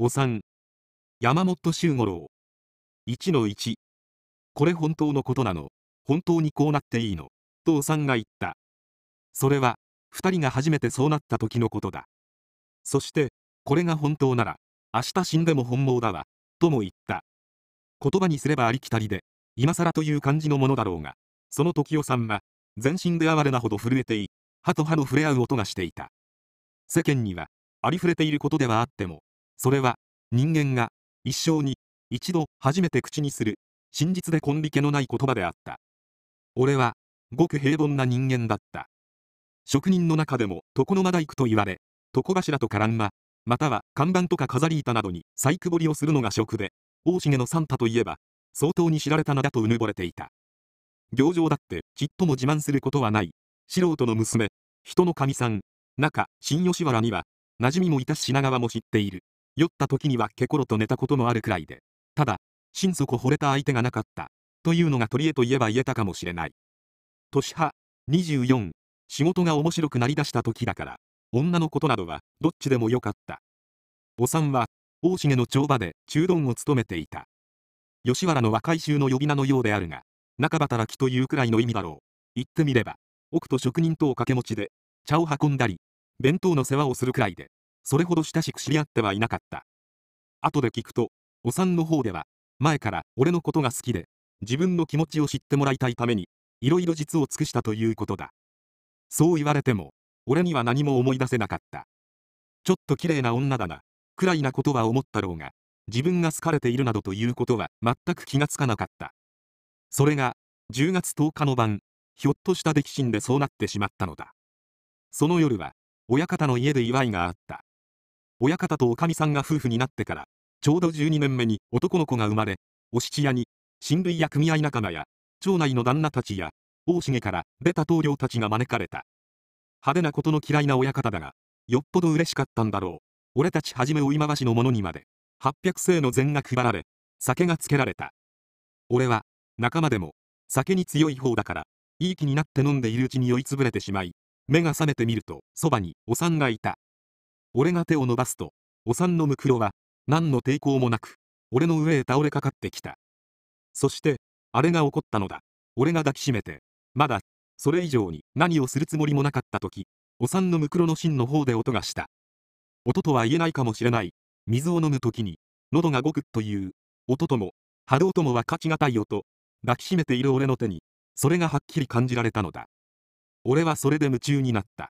お三、山本周五郎一の一、これ本当のことなの本当にこうなっていいのとお三が言ったそれは二人が初めてそうなった時のことだそしてこれが本当なら明日死んでも本望だわとも言った言葉にすればありきたりで今更という感じのものだろうがその時おさんは全身で哀れなほど震えてい歯と歯の触れ合う音がしていた世間にはありふれていることではあってもそれは人間が一生に一度初めて口にする真実でンビ気のない言葉であった俺はごく平凡な人間だった職人の中でも床の間大工と言われ床柱とカランままたは看板とか飾り板などに細工彫りをするのが職で大重のサンタといえば相当に知られた名だとうぬぼれていた行場だってちっとも自慢することはない素人の娘人の神さん中新吉原には馴染みもいたし品川も知っている酔った時にはケコロと寝たこともあるくらいで、ただ、心底惚れた相手がなかった、というのが取江といえば言えたかもしれない。年派、24、仕事が面白くなりだした時だから、女のことなどは、どっちでもよかった。おさんは、大重の帳場で中丼を務めていた。吉原の若い衆の呼び名のようであるが、中働きというくらいの意味だろう。言ってみれば、奥と職人とを掛け持ちで、茶を運んだり、弁当の世話をするくらいで、それほど親しく知り合ってはいなかった。後で聞くと、お産の方では、前から俺のことが好きで、自分の気持ちを知ってもらいたいために、いろいろ実を尽くしたということだ。そう言われても、俺には何も思い出せなかった。ちょっと綺麗な女だな、くらいなことは思ったろうが、自分が好かれているなどということは全く気がつかなかった。それが、10月10日の晩、ひょっとした出来心でそうなってしまったのだ。その夜は、親方の家で祝いがあった。親方とおかみさんが夫婦になってから、ちょうど12年目に男の子が生まれ、お七屋に、親類や組合仲間や、町内の旦那たちや、大重から出た棟梁たちが招かれた。派手なことの嫌いな親方だが、よっぽど嬉しかったんだろう。俺たちはじめ追い回しの者にまで、八百世の禅が配られ、酒がつけられた。俺は、仲間でも、酒に強い方だから、いい気になって飲んでいるうちに酔いつぶれてしまい、目が覚めてみると、そばにお産がいた。俺が手を伸ばすと、お産のムクロは、何の抵抗もなく、俺の上へ倒れかかってきた。そして、あれが起こったのだ。俺が抱きしめて、まだ、それ以上に何をするつもりもなかった時、お産のムクロの芯の方で音がした。音とは言えないかもしれない。水を飲む時に、喉がごくっという、音とも、波動とも分かちがたい音、抱きしめている俺の手に、それがはっきり感じられたのだ。俺はそれで夢中になった。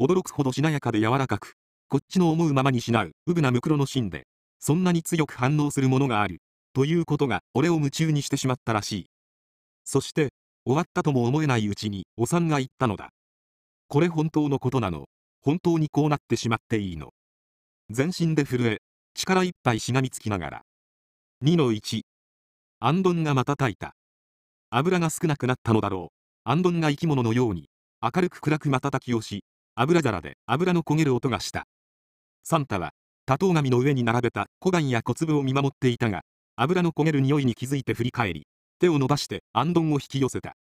驚くほどしなやかで柔らかく、こっちの思うままにしなう、うぶなムクロの芯で、そんなに強く反応するものがある、ということが俺を夢中にしてしまったらしい。そして、終わったとも思えないうちに、おさんが言ったのだ。これ本当のことなの。本当にこうなってしまっていいの。全身で震え、力いっぱいしがみつきながら。2の1。アンドンが瞬いた。油が少なくなったのだろう。アンドンが生き物のように、明るく暗く瞬きをし、油皿で油の焦げる音がした。サンタは、多頭紙の上に並べた小岩や小粒を見守っていたが、油の焦げる匂いに気づいて振り返り、手を伸ばしてあんどんを引き寄せた。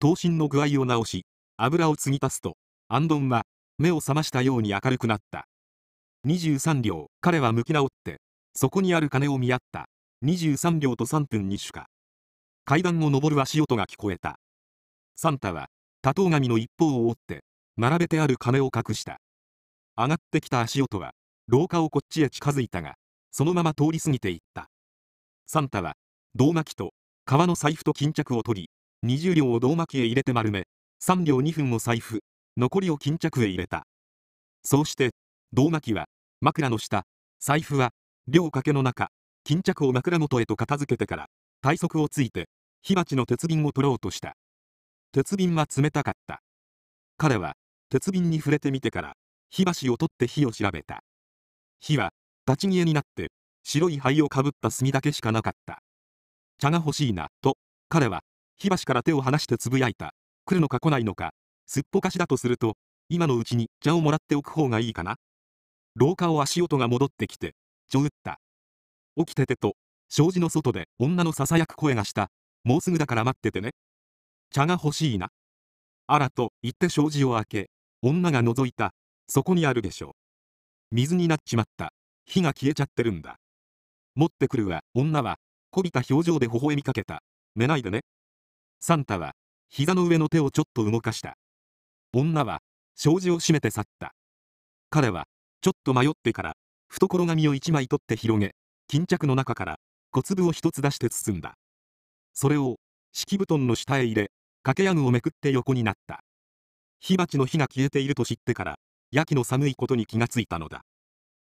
刀身の具合を直し、油を継ぎ足すと、あんどんは、目を覚ましたように明るくなった。23両、彼は向き直って、そこにある鐘を見合った。23両と3分にしか。階段を上る足音が聞こえた。サンタは、多頭紙の一方を折って、並べてある金を隠した。上がってきた足音は、廊下をこっちへ近づいたが、そのまま通り過ぎていった。サンタは、銅巻と、革の財布と巾着を取り、20両を銅巻へ入れて丸め、3両2分を財布、残りを巾着へ入れた。そうして、銅巻は、枕の下、財布は、両掛けの中、巾着を枕元へと片付けてから、体側をついて、火鉢の鉄瓶を取ろうとした。鉄瓶は冷たかった。彼は、鉄瓶に触れてみてから火箸を取って火を調べた火は立ち消えになって白い灰をかぶった炭だけしかなかった茶が欲しいなと彼は火箸から手を離してつぶやいた来るのか来ないのかすっぽかしだとすると今のうちに茶をもらっておく方がいいかな廊下を足音が戻ってきてちょうった起きててと障子の外で女のささやく声がしたもうすぐだから待っててね茶が欲しいなあらと言って障子を開け女が覗いた。そこにあるでしょう。水になっちまった。火が消えちゃってるんだ。持ってくるわ。女は、こびた表情で微笑みかけた。寝ないでね。サンタは、膝の上の手をちょっと動かした。女は、障子を閉めて去った。彼は、ちょっと迷ってから、懐紙を一枚取って広げ、巾着の中から小粒を一つ出して包んだ。それを、敷布団の下へ入れ、掛け屋具をめくって横になった。火鉢の火が消えていると知ってから、やきの寒いことに気がついたのだ。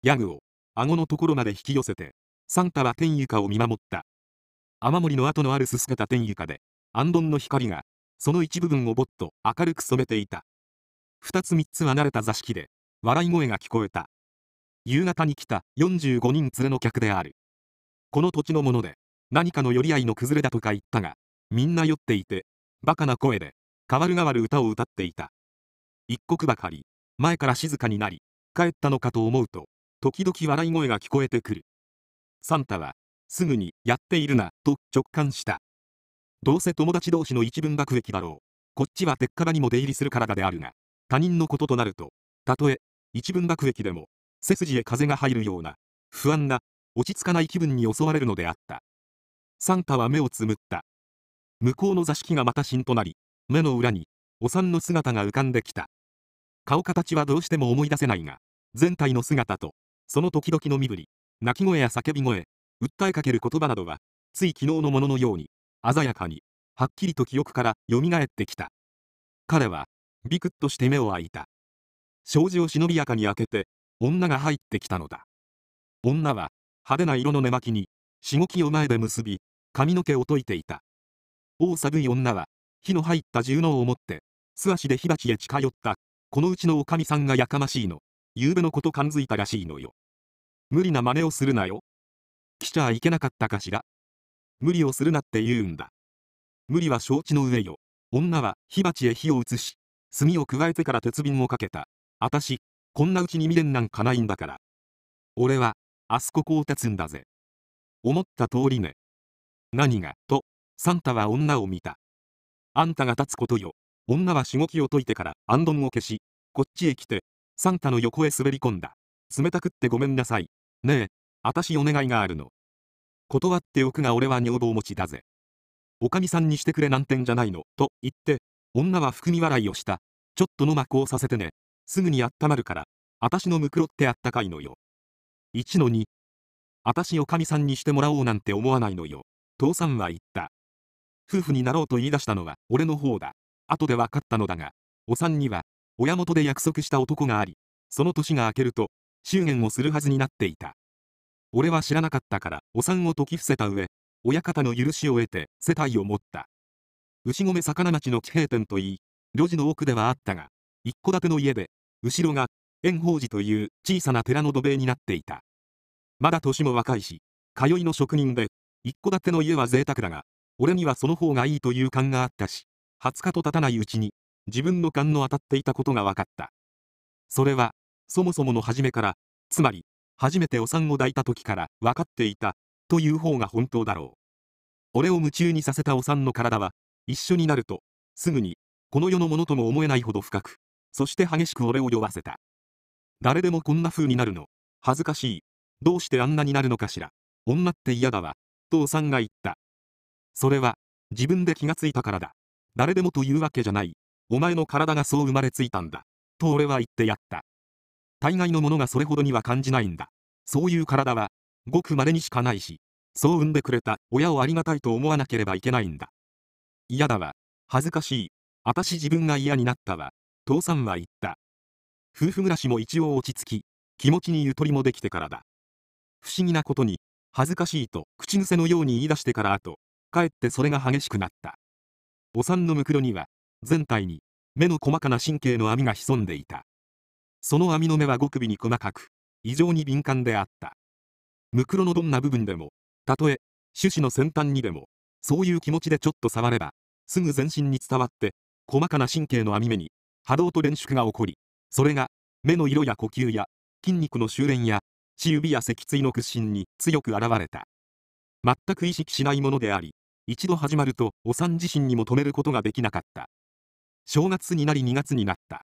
ヤグを、顎のところまで引き寄せて、サンタは天床を見守った。雨漏りの跡のあるすすけた天床で、安頓の光が、その一部分をぼっと明るく染めていた。二つ三つ離れた座敷で、笑い声が聞こえた。夕方に来た45人連れの客である。この土地のもので、何かの寄り合いの崩れだとか言ったが、みんな酔っていて、バカな声で、代わる代わる歌を歌っていた。一刻ばかり、前から静かになり、帰ったのかと思うと、時々笑い声が聞こえてくる。サンタは、すぐに、やっているな、と直感した。どうせ友達同士の一文爆撃だろう。こっちは鉄火場にも出入りする体であるが、他人のこととなると、たとえ、一文爆撃でも、背筋へ風が入るような、不安な、落ち着かない気分に襲われるのであった。サンタは目をつむった。向こうの座敷がまたしんとなり、目の裏に、お産の姿が浮かんできた。顔形はどうしても思い出せないが、全体の姿と、その時々の身振り、泣き声や叫び声、訴えかける言葉などは、つい昨日のもののように、鮮やかに、はっきりと記憶からよみがえってきた。彼は、ビクッとして目を開いた。障子を忍びやかに開けて、女が入ってきたのだ。女は、派手な色の寝巻きに、しごきを前で結び、髪の毛を解いていた。大寒い女は、火の入った重納を持って、素足で火鉢へ近寄った。このうちのおかみさんがやかましいの。夕べのこと感づいたらしいのよ。無理な真似をするなよ。来ちゃいけなかったかしら。無理をするなって言うんだ。無理は承知の上よ。女は火鉢へ火を移し、炭を加えてから鉄瓶をかけた。あたし、こんなうちに未練なんかないんだから。俺は、あそここを立つんだぜ。思った通りね。何が、と、サンタは女を見た。あんたが立つことよ。女はしごきを解いてから暗論を消し、こっちへ来て、サンタの横へ滑り込んだ。冷たくってごめんなさい。ねえ、あたしお願いがあるの。断っておくが俺は女房持ちだぜ。おかみさんにしてくれなんてんじゃないの、と言って、女は含み笑いをした。ちょっとのこをさせてね。すぐにあったまるから、あたしのむくろってあったかいのよ。1の2。あたしおかみさんにしてもらおうなんて思わないのよ。父さんは言った。夫婦になろうと言い出したのは俺の方だ。後で分かったのだが、お産には、親元で約束した男があり、その年が明けると、祝言をするはずになっていた。俺は知らなかったから、お産を解き伏せた上、親方の許しを得て、世帯を持った。牛込魚町の騎兵店といい、路地の奥ではあったが、一戸建ての家で、後ろが、円宝寺という小さな寺の土塀になっていた。まだ年も若いし、通いの職人で、一戸建ての家は贅沢だが、俺にはその方がいいという感があったし、20日と経たないうちに、自分の勘の当たっていたことが分かった。それは、そもそもの初めから、つまり、初めてお産を抱いた時から分かっていた、という方が本当だろう。俺を夢中にさせたお産の体は、一緒になると、すぐに、この世のものとも思えないほど深く、そして激しく俺を酔わせた。誰でもこんな風になるの、恥ずかしい。どうしてあんなになるのかしら。女って嫌だわ、とお産が言った。それは、自分で気がついたからだ。誰でもというわけじゃない。お前の体がそう生まれついたんだ。と俺は言ってやった。大概のものがそれほどには感じないんだ。そういう体は、ごく稀にしかないし、そう産んでくれた親をありがたいと思わなければいけないんだ。嫌だわ。恥ずかしい。私自分が嫌になったわ。父さんは言った。夫婦暮らしも一応落ち着き、気持ちにゆとりもできてからだ。不思議なことに、恥ずかしいと口癖のように言い出してから後、かえってそれが激しくなった。お産のムクロには、全体に、目の細かな神経の網が潜んでいた。その網の目は極微に細かく、異常に敏感であった。ムクロのどんな部分でも、たとえ、種子の先端にでも、そういう気持ちでちょっと触れば、すぐ全身に伝わって、細かな神経の網目に、波動と連縮が起こり、それが、目の色や呼吸や、筋肉の修練や、血指や脊椎の屈伸に強く現れた。全く意識しないものであり、一度始まると、お産自身にも止めることができなかった。正月になり2月になった。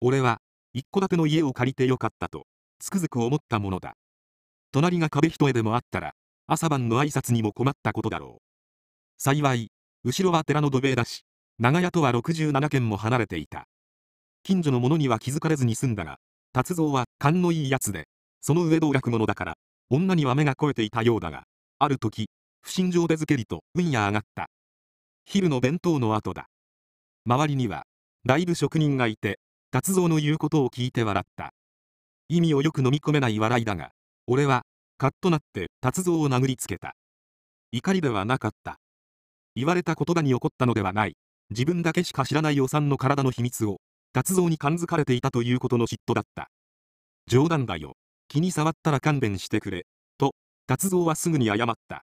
俺は、一戸建ての家を借りてよかったと、つくづく思ったものだ。隣が壁一重でもあったら、朝晩の挨拶にも困ったことだろう。幸い、後ろは寺の土塀だし、長屋とは67軒も離れていた。近所の者には気づかれずに済んだが、達造は勘のいいやつで、その上道楽者だから、女には目が肥えていたようだが、ある時、不審状でづけりと、うんや上がった。昼の弁当の後だ。周りには、だいぶ職人がいて、達蔵の言うことを聞いて笑った。意味をよく飲み込めない笑いだが、俺は、カッとなって達蔵を殴りつけた。怒りではなかった。言われた言葉に怒ったのではない。自分だけしか知らないおんの体の秘密を、達蔵に感づかれていたということの嫉妬だった。冗談だよ。気に触ったら勘弁してくれ。と、達蔵はすぐに謝った。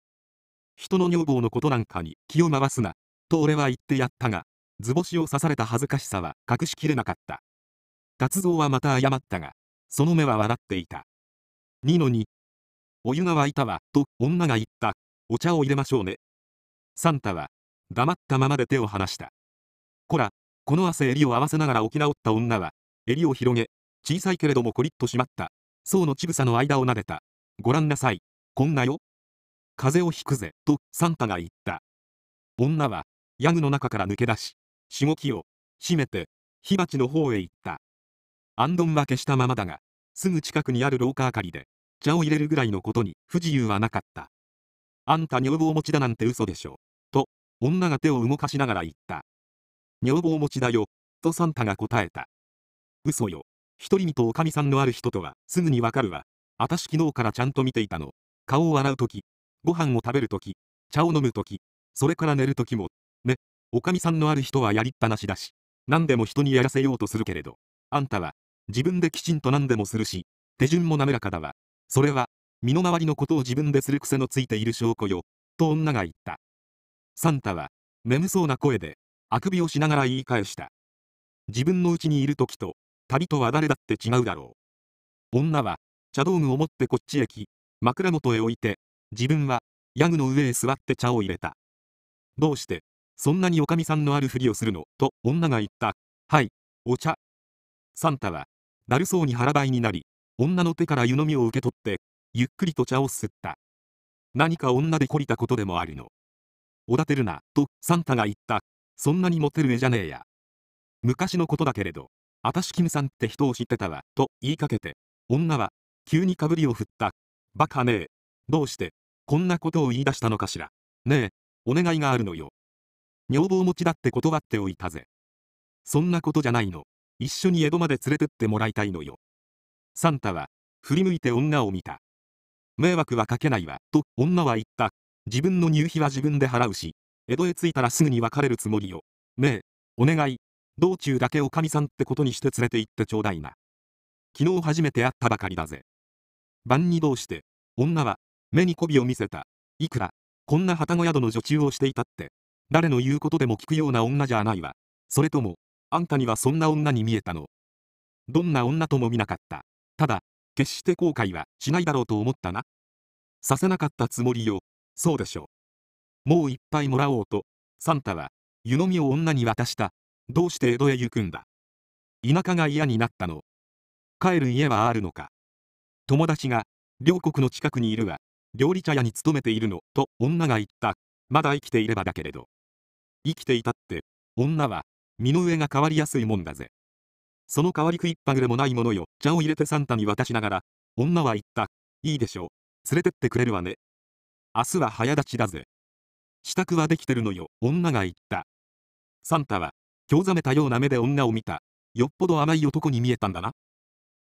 人の女房のことなんかに気を回すな、と俺は言ってやったが、図星を刺された恥ずかしさは隠しきれなかった。達蔵はまた謝ったが、その目は笑っていた。二の二、お湯が沸いたわ、と女が言った。お茶を入れましょうね。サンタは、黙ったままで手を離した。こら、この汗襟を合わせながら起き直った女は、襟を広げ、小さいけれどもコリッとしまった。層の乳房の間を撫でた。ごらんなさい。こんなよ。風邪をひくぜ、とサンタが言った。女は、ヤグの中から抜け出し、しごきを、閉めて、火鉢の方へ行った。アンドンは消したままだが、すぐ近くにある廊下あかりで、茶を入れるぐらいのことに不自由はなかった。あんた女房持ちだなんて嘘でしょ。と、女が手を動かしながら言った。女房持ちだよ、とサンタが答えた。嘘よ。一人身とおかみさんのある人とは、すぐにわかるわ。あたし昨日からちゃんと見ていたの。顔を洗うとき、ご飯を食べるとき、茶を飲むとき、それから寝るときも、ね、おかみさんのある人はやりっぱなしだし、何でも人にやらせようとするけれど、あんたは、自分できちんと何でもするし、手順も滑らかだわ。それは、身の回りのことを自分でする癖のついている証拠よ、と女が言った。サンタは、眠そうな声で、あくびをしながら言い返した。自分の家にいる時と、旅とは誰だって違うだろう。女は、茶道具を持ってこっちへ来、枕元へ置いて、自分は、ヤグの上へ座って茶を入れた。どうして、そんなにおかみさんのあるふりをするの、と女が言った。はい、お茶。サンタは、だるそうに腹ばいになり、女の手から湯飲みを受け取って、ゆっくりと茶をすった。何か女で懲りたことでもあるの。おだてるな、とサンタが言った。そんなにモテる絵じゃねえや。昔のことだけれど、あたしキムさんって人を知ってたわ、と言いかけて、女は、急にかぶりを振った。バカねえ。どうして、こんなことを言い出したのかしら。ねえ、お願いがあるのよ。女房持ちだって断っておいたぜ。そんなことじゃないの。一緒に江戸まで連れてってもらいたいのよ。サンタは、振り向いて女を見た。迷惑はかけないわ、と女は言った。自分の入費は自分で払うし、江戸へ着いたらすぐに別れるつもりよ。ねえ、お願い。道中だけおかみさんってことにして連れて行ってちょうだいな。昨日初めて会ったばかりだぜ。晩にどうして、女は目に媚びを見せた。いくら、こんな旗小宿の女中をしていたって、誰の言うことでも聞くような女じゃないわ。それとも、あんたにはそんな女に見えたの。どんな女とも見なかった。ただ、決して後悔はしないだろうと思ったな。させなかったつもりよ。そうでしょう。もういっぱいもらおうと、サンタは、湯飲みを女に渡した。どうして江戸へ行くんだ。田舎が嫌になったの。帰る家はあるのか。友達が、両国の近くにいるわ。料理茶屋に勤めているの、と女が言った。まだ生きていればだけれど。生きていたって、女は、身の上が変わりやすいもんだぜ。その代わり食いっぱぐれもないものよ、茶を入れてサンタに渡しながら、女は言った。いいでしょう。連れてってくれるわね。明日は早立ちだぜ。支度はできてるのよ、女が言った。サンタは、興ざめたような目で女を見た。よっぽど甘い男に見えたんだな。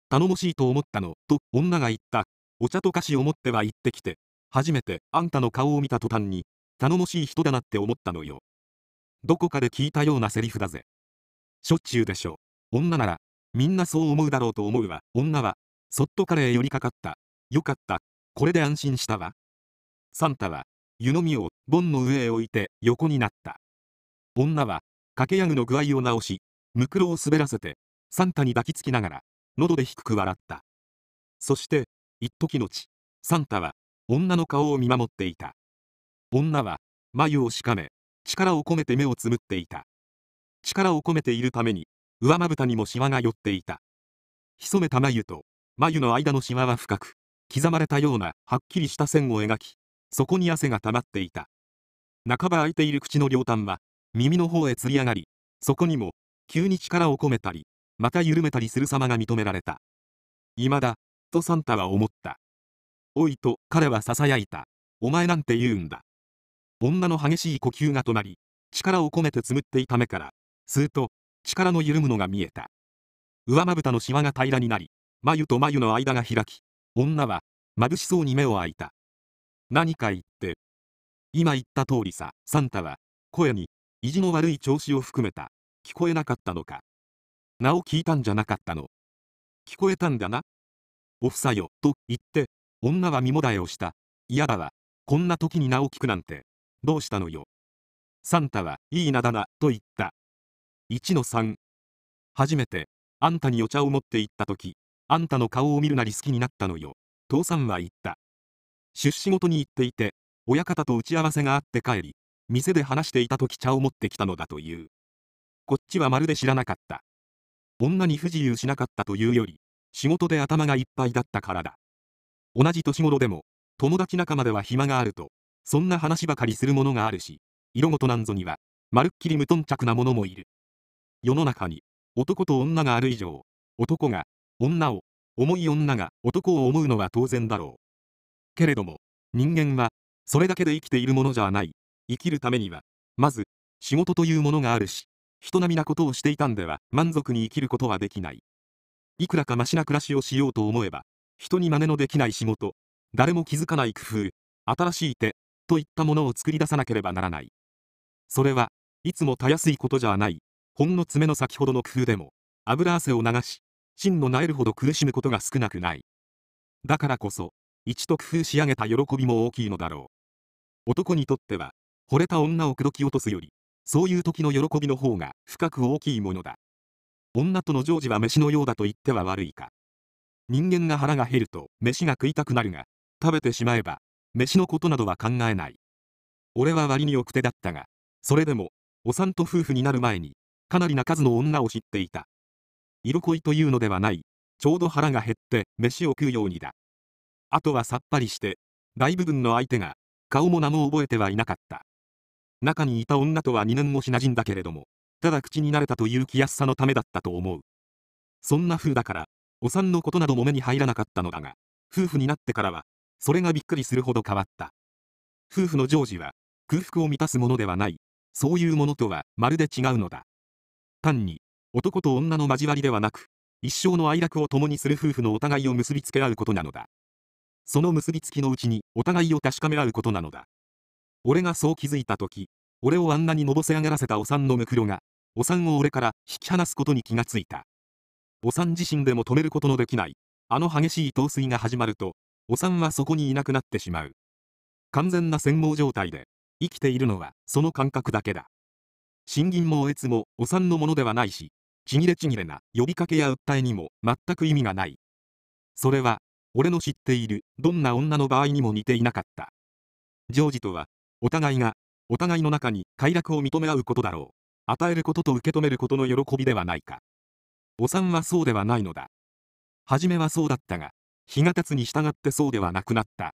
頼もしいと思ったの、と女が言った。お茶と菓子を持っては行ってきて、初めてあんたの顔を見た途端に、頼もしい人だなって思ったのよ。どこかで聞いたようなセリフだぜ。しょっちゅうでしょ。女なら、みんなそう思うだろうと思うわ。女は、そっと彼へ寄りかかった。よかった。これで安心したわ。サンタは、湯飲みを盆の上へ置いて横になった。女は、掛け屋具の具合を直し、むくろを滑らせて、サンタに抱きつきながら、喉で低く笑った。そして、一時のちサンタは女の顔を見守っていた女は眉をしかめ力を込めて目をつむっていた力を込めているために上まぶたにもシワが寄っていた潜めた眉と眉の間のシワは深く刻まれたようなはっきりした線を描きそこに汗が溜まっていた半ば開いている口の両端は耳の方へつり上がりそこにも急に力を込めたりまた緩めたりする様が認められた未だとサンタは思った。おいと彼は囁いた。お前なんて言うんだ。女の激しい呼吸が止まり、力を込めてつむっていた目から、すうと、力の緩むのが見えた。上まぶたのシワが平らになり、眉と眉の間が開き、女は、眩しそうに目を開いた。何か言って。今言った通りさ、サンタは、声に、意地の悪い調子を含めた、聞こえなかったのか。名を聞いたんじゃなかったの。聞こえたんだな、おふさよ、と言って、女は身もだえをした。嫌だわ。こんな時に名を聞くなんて。どうしたのよ。サンタはいい名だな、と言った。1の3。初めて、あんたにお茶を持って行った時、あんたの顔を見るなり好きになったのよ。父さんは言った。出仕事に行っていて、親方と打ち合わせがあって帰り、店で話していた時茶を持ってきたのだという。こっちはまるで知らなかった。女に不自由しなかったというより、仕事で頭がいっぱいだったからだ。同じ年頃でも、友達仲間では暇があると、そんな話ばかりするものがあるし、色ごとなんぞには、まるっきり無頓着なものもいる。世の中に、男と女がある以上、男が、女を、重い女が男を思うのは当然だろう。けれども、人間は、それだけで生きているものじゃない。生きるためには、まず、仕事というものがあるし、人並みなことをしていたんでは満足に生きることはできない。いくらかマシな暮らしをしようと思えば人に真似のできない仕事誰も気づかない工夫新しい手といったものを作り出さなければならないそれはいつもたやすいことじゃないほんの爪の先ほどの工夫でも油汗を流し真のなえるほど苦しむことが少なくないだからこそ一度工夫仕上げた喜びも大きいのだろう男にとっては惚れた女を口説き落とすよりそういう時の喜びの方が深く大きいものだ女とのジョージは飯のようだと言っては悪いか。人間が腹が減ると飯が食いたくなるが、食べてしまえば、飯のことなどは考えない。俺は割に奥手だったが、それでも、お産と夫婦になる前に、かなりな数の女を知っていた。色恋というのではない、ちょうど腹が減って飯を食うようにだ。あとはさっぱりして、大部分の相手が、顔も名も覚えてはいなかった。中にいた女とは2年もしなじんだけれども、ただ口に慣れたという気安さのためだったと思うそんな風だからお産のことなども目に入らなかったのだが夫婦になってからはそれがびっくりするほど変わった夫婦の常時は空腹を満たすものではないそういうものとはまるで違うのだ単に男と女の交わりではなく一生の哀楽を共にする夫婦のお互いを結びつけ合うことなのだその結びつきのうちにお互いを確かめ合うことなのだ俺がそう気づいた時俺をあんなにのぼせ上がらせたおさんのムクロが、おさんを俺から引き離すことに気がついた。おさん自身でも止めることのできない、あの激しい陶酔が始まると、おさんはそこにいなくなってしまう。完全な戦脳状態で、生きているのはその感覚だけだ。信銀もおえつもお産のものではないし、ちぎれちぎれな呼びかけや訴えにも全く意味がない。それは、俺の知っているどんな女の場合にも似ていなかった。ジョージとは、お互いがお互いの中に快楽を認め合うことだろう。与えることと受け止めることの喜びではないか。お産はそうではないのだ。初めはそうだったが、日が経つに従ってそうではなくなった。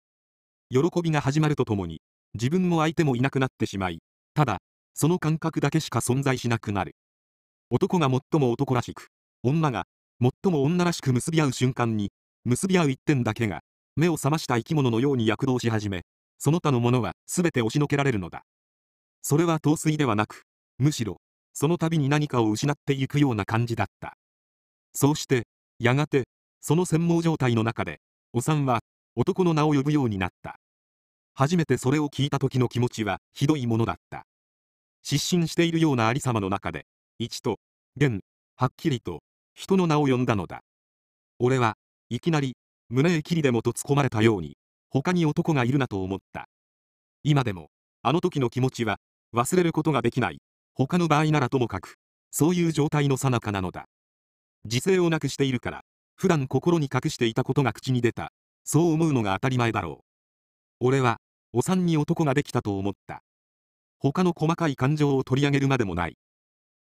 喜びが始まるとともに、自分も相手もいなくなってしまい、ただ、その感覚だけしか存在しなくなる。男が最も男らしく、女が最も女らしく結び合う瞬間に、結び合う一点だけが、目を覚ました生き物のように躍動し始め、その他のものは全て押しのけられるのだ。それは陶酔ではなく、むしろ、その度に何かを失っていくような感じだった。そうして、やがて、その専門状態の中で、お産は、男の名を呼ぶようになった。初めてそれを聞いた時の気持ちは、ひどいものだった。失神しているようなありさまの中で、一と、現、はっきりと、人の名を呼んだのだ。俺は、いきなり、胸へきりでもと突っ込まれたように、他に男がいるなと思った。今でも、あの時の気持ちは、忘れることができない。他の場合ならともかく、そういう状態の最中なのだ。自制をなくしているから、普段心に隠していたことが口に出た。そう思うのが当たり前だろう。俺は、お産に男ができたと思った。他の細かい感情を取り上げるまでもない。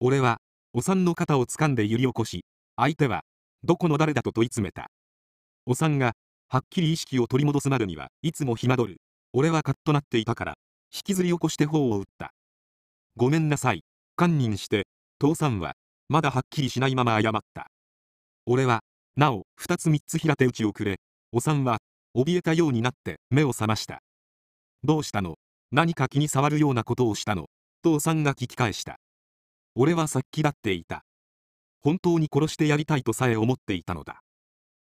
俺は、お産の肩を掴んで揺り起こし、相手は、どこの誰だと問い詰めた。お産が、はっきり意識を取り戻すまでには、いつも暇どる。俺はカッとなっていたから、引きずり起こして頬を打った。ごめんなさい。堪忍して、父さんは、まだはっきりしないまま謝った。俺は、なお、二つ三つ平手打ちをくれ、おさんは、怯えたようになって目を覚ました。どうしたの何か気に障るようなことをしたの父さんが聞き返した。俺はさっきだっていた。本当に殺してやりたいとさえ思っていたのだ。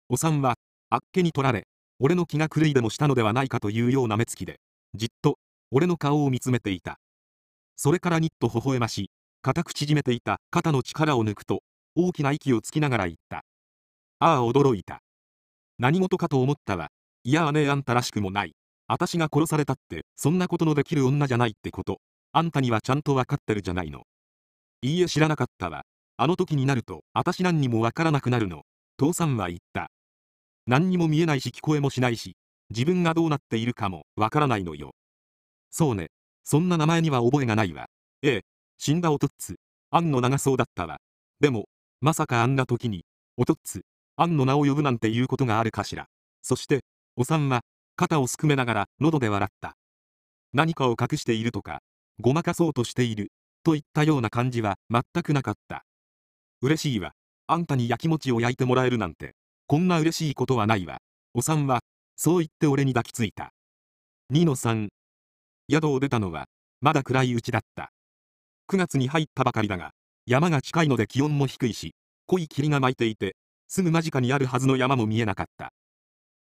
おさんは、あっけに取られ、俺の気が狂いでもしたのではないかというような目つきで、じっと俺の顔を見つめていた。それからニッと微笑まし、固く縮めていた肩の力を抜くと、大きな息をつきながら言った。ああ、驚いた。何事かと思ったわ。いや、姉あんたらしくもない。私が殺されたって、そんなことのできる女じゃないってこと。あんたにはちゃんとわかってるじゃないの。いいえ、知らなかったわ。あの時になると、私何にもわからなくなるの。父さんは言った。何にも見えないし聞こえもしないし、自分がどうなっているかもわからないのよ。そうね。そんな名前には覚えがないわ。ええ、死んだおとっつ。アンの名がそうだったわ。でも、まさかあんな時に、おとっつ、アンの名を呼ぶなんていうことがあるかしら。そして、おさんは、肩をすくめながら喉で笑った。何かを隠しているとか、ごまかそうとしている、といったような感じは全くなかった。嬉しいわ。あんたにやきもちを焼いてもらえるなんて、こんな嬉しいことはないわ。おさんは、そう言って俺に抱きついた。2の3、宿を出たのは、まだ暗いうちだった。9月に入ったばかりだが、山が近いので気温も低いし、濃い霧が巻いていて、すぐ間近にあるはずの山も見えなかった。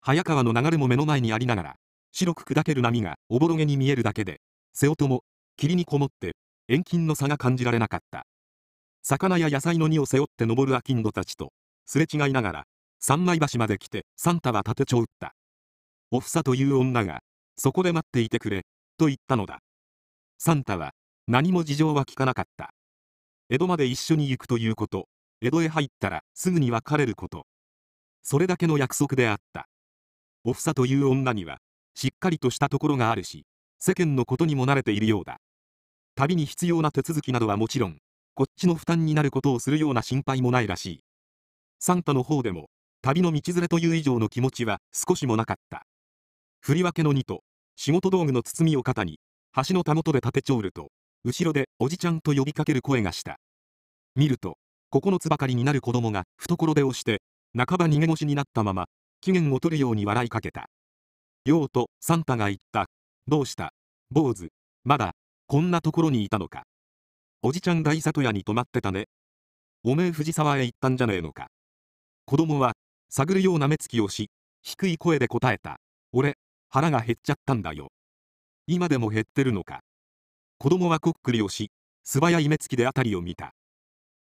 早川の流れも目の前にありながら、白く砕ける波がおぼろげに見えるだけで、瀬音も霧にこもって、遠近の差が感じられなかった。魚や野菜の荷を背負って登る商人たちと、すれ違いながら、三枚橋まで来て、サンタは立てちょ打った。おふさという女が、そこで待っていてくれ、と言ったのだサンタは何も事情は聞かなかった江戸まで一緒に行くということ江戸へ入ったらすぐに別れることそれだけの約束であったおふさという女にはしっかりとしたところがあるし世間のことにも慣れているようだ旅に必要な手続きなどはもちろんこっちの負担になることをするような心配もないらしいサンタの方でも旅の道連れという以上の気持ちは少しもなかった振り分けの2と仕事道具の包みを肩に、橋のたもとで立てちょると、後ろでおじちゃんと呼びかける声がした。見ると、9つばかりになる子供が懐でをして、半ば逃げ腰になったまま、期限を取るように笑いかけた。ようとサンタが言った。どうした坊主。まだ、こんなところにいたのか。おじちゃん大里屋に泊まってたね。おめえ藤沢へ行ったんじゃねえのか。子供は、探るような目つきをし、低い声で答えた。俺、腹が減っちゃったんだよ。今でも減ってるのか。子供はこっくりをし、素早い目つきで辺りを見た。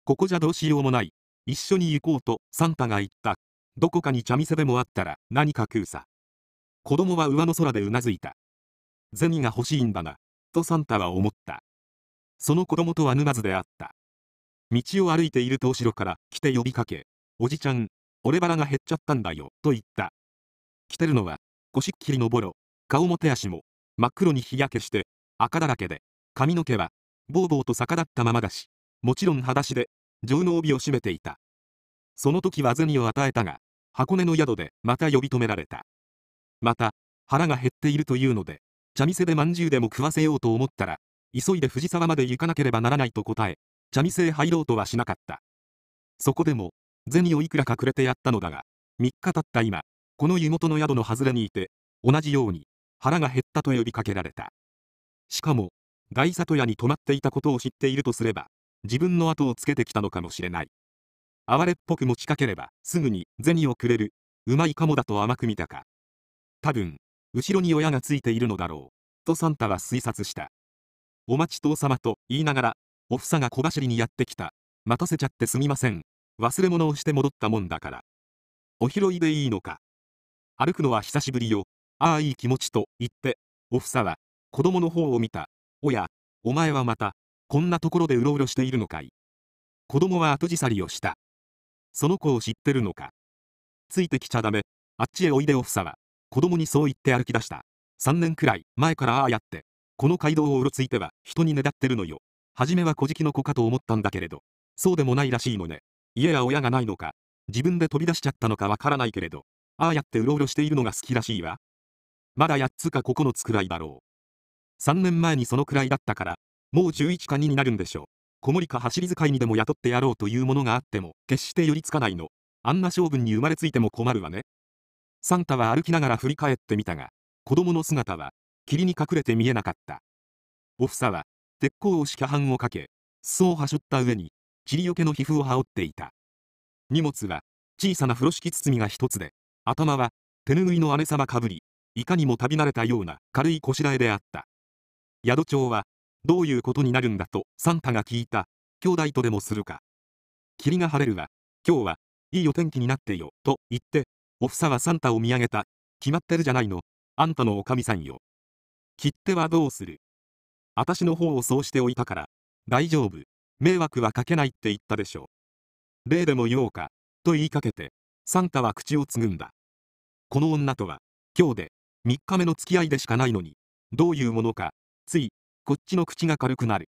ここじゃどうしようもない。一緒に行こうとサンタが言った。どこかに茶店でもあったら何か食うさ。子供は上の空でうなずいた。銭が欲しいんだな、とサンタは思った。その子供とは沼津であった。道を歩いていると後ろから来て呼びかけ、おじちゃん、俺腹が減っちゃったんだよ、と言った。来てるのは腰シッのぼろ顔も手足も真っ黒に日焼けして赤だらけで髪の毛はボーボーと逆立ったままだしもちろん裸足で上の帯を締めていたその時は銭を与えたが箱根の宿でまた呼び止められたまた腹が減っているというので茶店でまんじゅうでも食わせようと思ったら急いで藤沢まで行かなければならないと答え茶店へ入ろうとはしなかったそこでも銭をいくらかくれてやったのだが3日経った今この湯元の宿の外れにいて、同じように腹が減ったと呼びかけられた。しかも、大里屋に泊まっていたことを知っているとすれば、自分の後をつけてきたのかもしれない。哀れっぽく持ちかければ、すぐに銭をくれる、うまいかもだと甘く見たか。多分、後ろに親がついているのだろう、とサンタは推察した。お待ちとうさまと言いながら、おふさが小走りにやってきた。待たせちゃってすみません。忘れ物をして戻ったもんだから。お拾いでいいのか。歩くのは久しぶりよ。ああいい気持ちと言って、おふさは、子供の方を見た。おや、お前はまた、こんなところでうろうろしているのかい。子供は後ずさりをした。その子を知ってるのか。ついてきちゃダメ。あっちへおいでおふさは、子供にそう言って歩き出した。3年くらい前からああやって、この街道をうろついては人にねだってるのよ。初めは小じの子かと思ったんだけれど、そうでもないらしいのね。家や親がないのか、自分で飛び出しちゃったのかわからないけれど、ああやってうろうろしているのが好きらしいわ。まだ8つか9つくらいだろう。3年前にそのくらいだったから、もう11か2になるんでしょう。子守か走り使いにでも雇ってやろうというものがあっても、決して寄りつかないの。あんな性分に生まれついても困るわね。サンタは歩きながら振り返ってみたが、子供の姿は、霧に隠れて見えなかった。おふさは、鉄鋼をしはんをかけ、裾をはしょった上に、霧よけの皮膚を羽織っていた。荷物は、小さな風呂敷包みが一つで、頭は手ぬぐいの姉様かぶりいかにも旅慣れたような軽いこしらえであった宿長はどういうことになるんだとサンタが聞いた兄弟とでもするか霧が晴れるわ今日はいいお天気になってよと言っておふさはサンタを見上げた決まってるじゃないのあんたのおかみさんよ切手はどうする私の方をそうしておいたから大丈夫迷惑はかけないって言ったでしょ例でも言おうかと言いかけてサンタは口をつぐんだ。この女とは、今日で、3日目の付き合いでしかないのに、どういうものか、つい、こっちの口が軽くなる。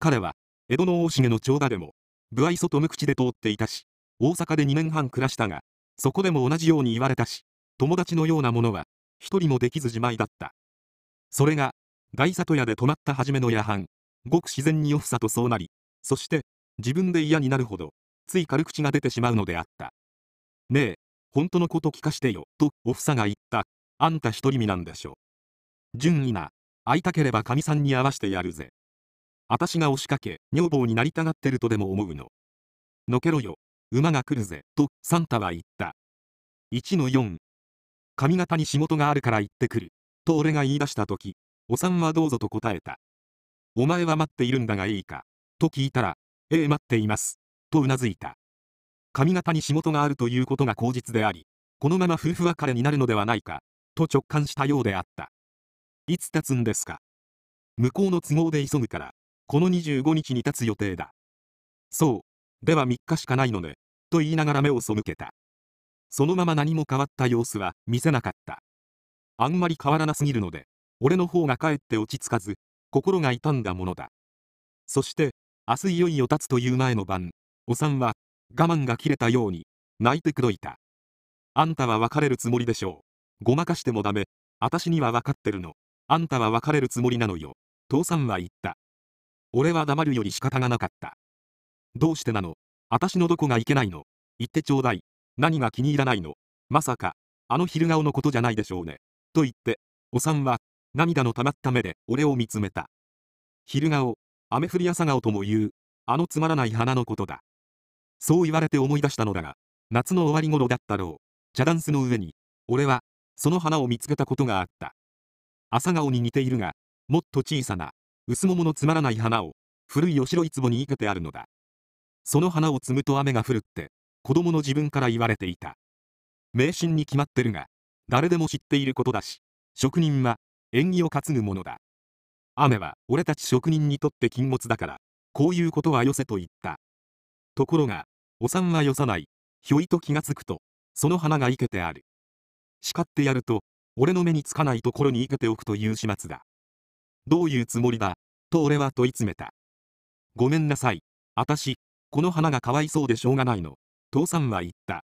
彼は、江戸の大重の長打でも、不愛想と無口で通っていたし、大阪で2年半暮らしたが、そこでも同じように言われたし、友達のようなものは、一人もできずじまいだった。それが、大里屋で泊まった初めの夜半、ごく自然におふさとそうなり、そして、自分で嫌になるほど、つい軽口が出てしまうのであった。ねえ、本当のこと聞かしてよ、と、おふさが言った。あんた独り身なんでしょ。順位な、会いたければかみさんに会わしてやるぜ。あたしが押しかけ、女房になりたがってるとでも思うの。のけろよ、馬が来るぜ、と、サンタは言った。1-4。髪型に仕事があるから行ってくる、と俺が言い出したとき、おさんはどうぞと答えた。お前は待っているんだがいいか、と聞いたら、ええ待っています、とうなずいた。髪型に仕事があるということが口実であり、このまま夫婦別れになるのではないか、と直感したようであった。いつ立つんですか向こうの都合で急ぐから、この25日に立つ予定だ。そう、では3日しかないのね、と言いながら目を背けた。そのまま何も変わった様子は見せなかった。あんまり変わらなすぎるので、俺の方がかえって落ち着かず、心が痛んだものだ。そして、明日いよいよ立つという前の晩、おさんは我慢が切れたように泣いて口説いたあんたは別れるつもりでしょうごまかしてもダメ私には分かってるのあんたは別れるつもりなのよ父さんは言った俺は黙るより仕方がなかったどうしてなの私のどこがいけないの言ってちょうだい何が気に入らないのまさかあの昼顔のことじゃないでしょうねと言っておさんは涙のたまった目で俺を見つめた昼顔雨降り朝顔とも言うあのつまらない花のことだそう言われて思い出したのだが、夏の終わり頃だったろう。茶ダンスの上に、俺は、その花を見つけたことがあった。朝顔に似ているが、もっと小さな、薄桃のつまらない花を、古いお白い壺に生けてあるのだ。その花を摘むと雨が降るって、子供の自分から言われていた。迷信に決まってるが、誰でも知っていることだし、職人は、縁起を担ぐものだ。雨は、俺たち職人にとって禁物だから、こういうことはよせと言った。ところが、お産はよさない。ひょいと気がつくと、その花が生けてある。叱ってやると、俺の目につかないところに生けておくという始末だ。どういうつもりだ、と俺は問い詰めた。ごめんなさい。あたし、この花がかわいそうでしょうがないの。父さんは言った。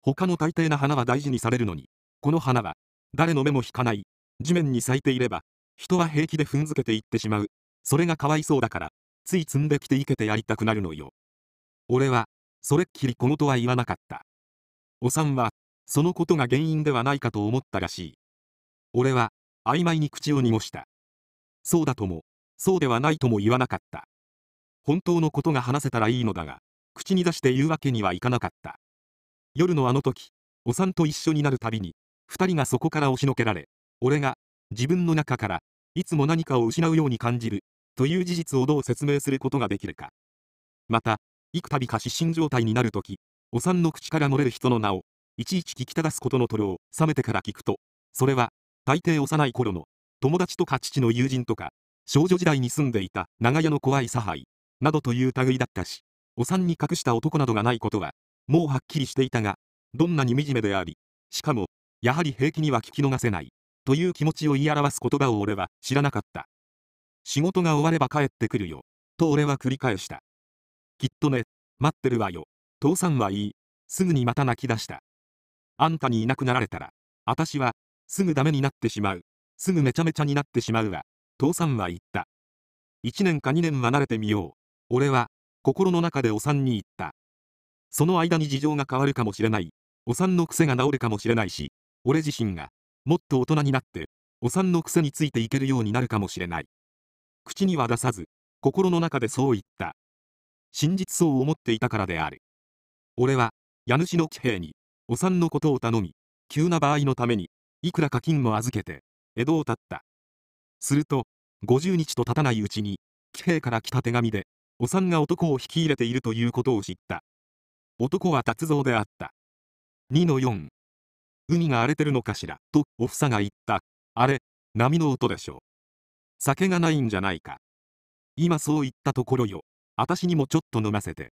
他の大抵な花は大事にされるのに、この花は、誰の目も引かない。地面に咲いていれば、人は平気で踏んづけていってしまう。それがかわいそうだから、つい積んできて生けてやりたくなるのよ。俺は、それっきり小言は言わなかった。おさんは、そのことが原因ではないかと思ったらしい。俺は、曖昧に口を濁した。そうだとも、そうではないとも言わなかった。本当のことが話せたらいいのだが、口に出して言うわけにはいかなかった。夜のあの時、おさんと一緒になるたびに、二人がそこから押しのけられ、俺が、自分の中から、いつも何かを失うように感じる、という事実をどう説明することができるか。また、幾度か失神状態になるとき、お産の口から漏れる人の名を、いちいち聞き正すことのとろを冷めてから聞くと、それは、大抵幼い頃の、友達とか父の友人とか、少女時代に住んでいた長屋の怖い差配、などという類だったし、お産に隠した男などがないことは、もうはっきりしていたが、どんなに惨めであり、しかも、やはり平気には聞き逃せない、という気持ちを言い表す言葉を俺は知らなかった。仕事が終われば帰ってくるよ、と俺は繰り返した。きっとね、待ってるわよ。父さんは言い、すぐにまた泣き出した。あんたにいなくなられたら、あたしは、すぐダメになってしまう。すぐめちゃめちゃになってしまうわ。父さんは言った。1年か2年は慣れてみよう。俺は、心の中でお産に言った。その間に事情が変わるかもしれない。お産の癖が治るかもしれないし、俺自身が、もっと大人になって、お産の癖についていけるようになるかもしれない。口には出さず、心の中でそう言った。真実そう思っていたからである。俺は、家主の騎兵に、お産のことを頼み、急な場合のために、いくらか金も預けて、江戸を立った。すると、50日と経たないうちに、騎兵から来た手紙で、お産が男を引き入れているということを知った。男は達造であった。2-4。海が荒れてるのかしら、と、おふさが言った。あれ、波の音でしょう。酒がないんじゃないか。今そう言ったところよ。私にもちょっと飲ませて。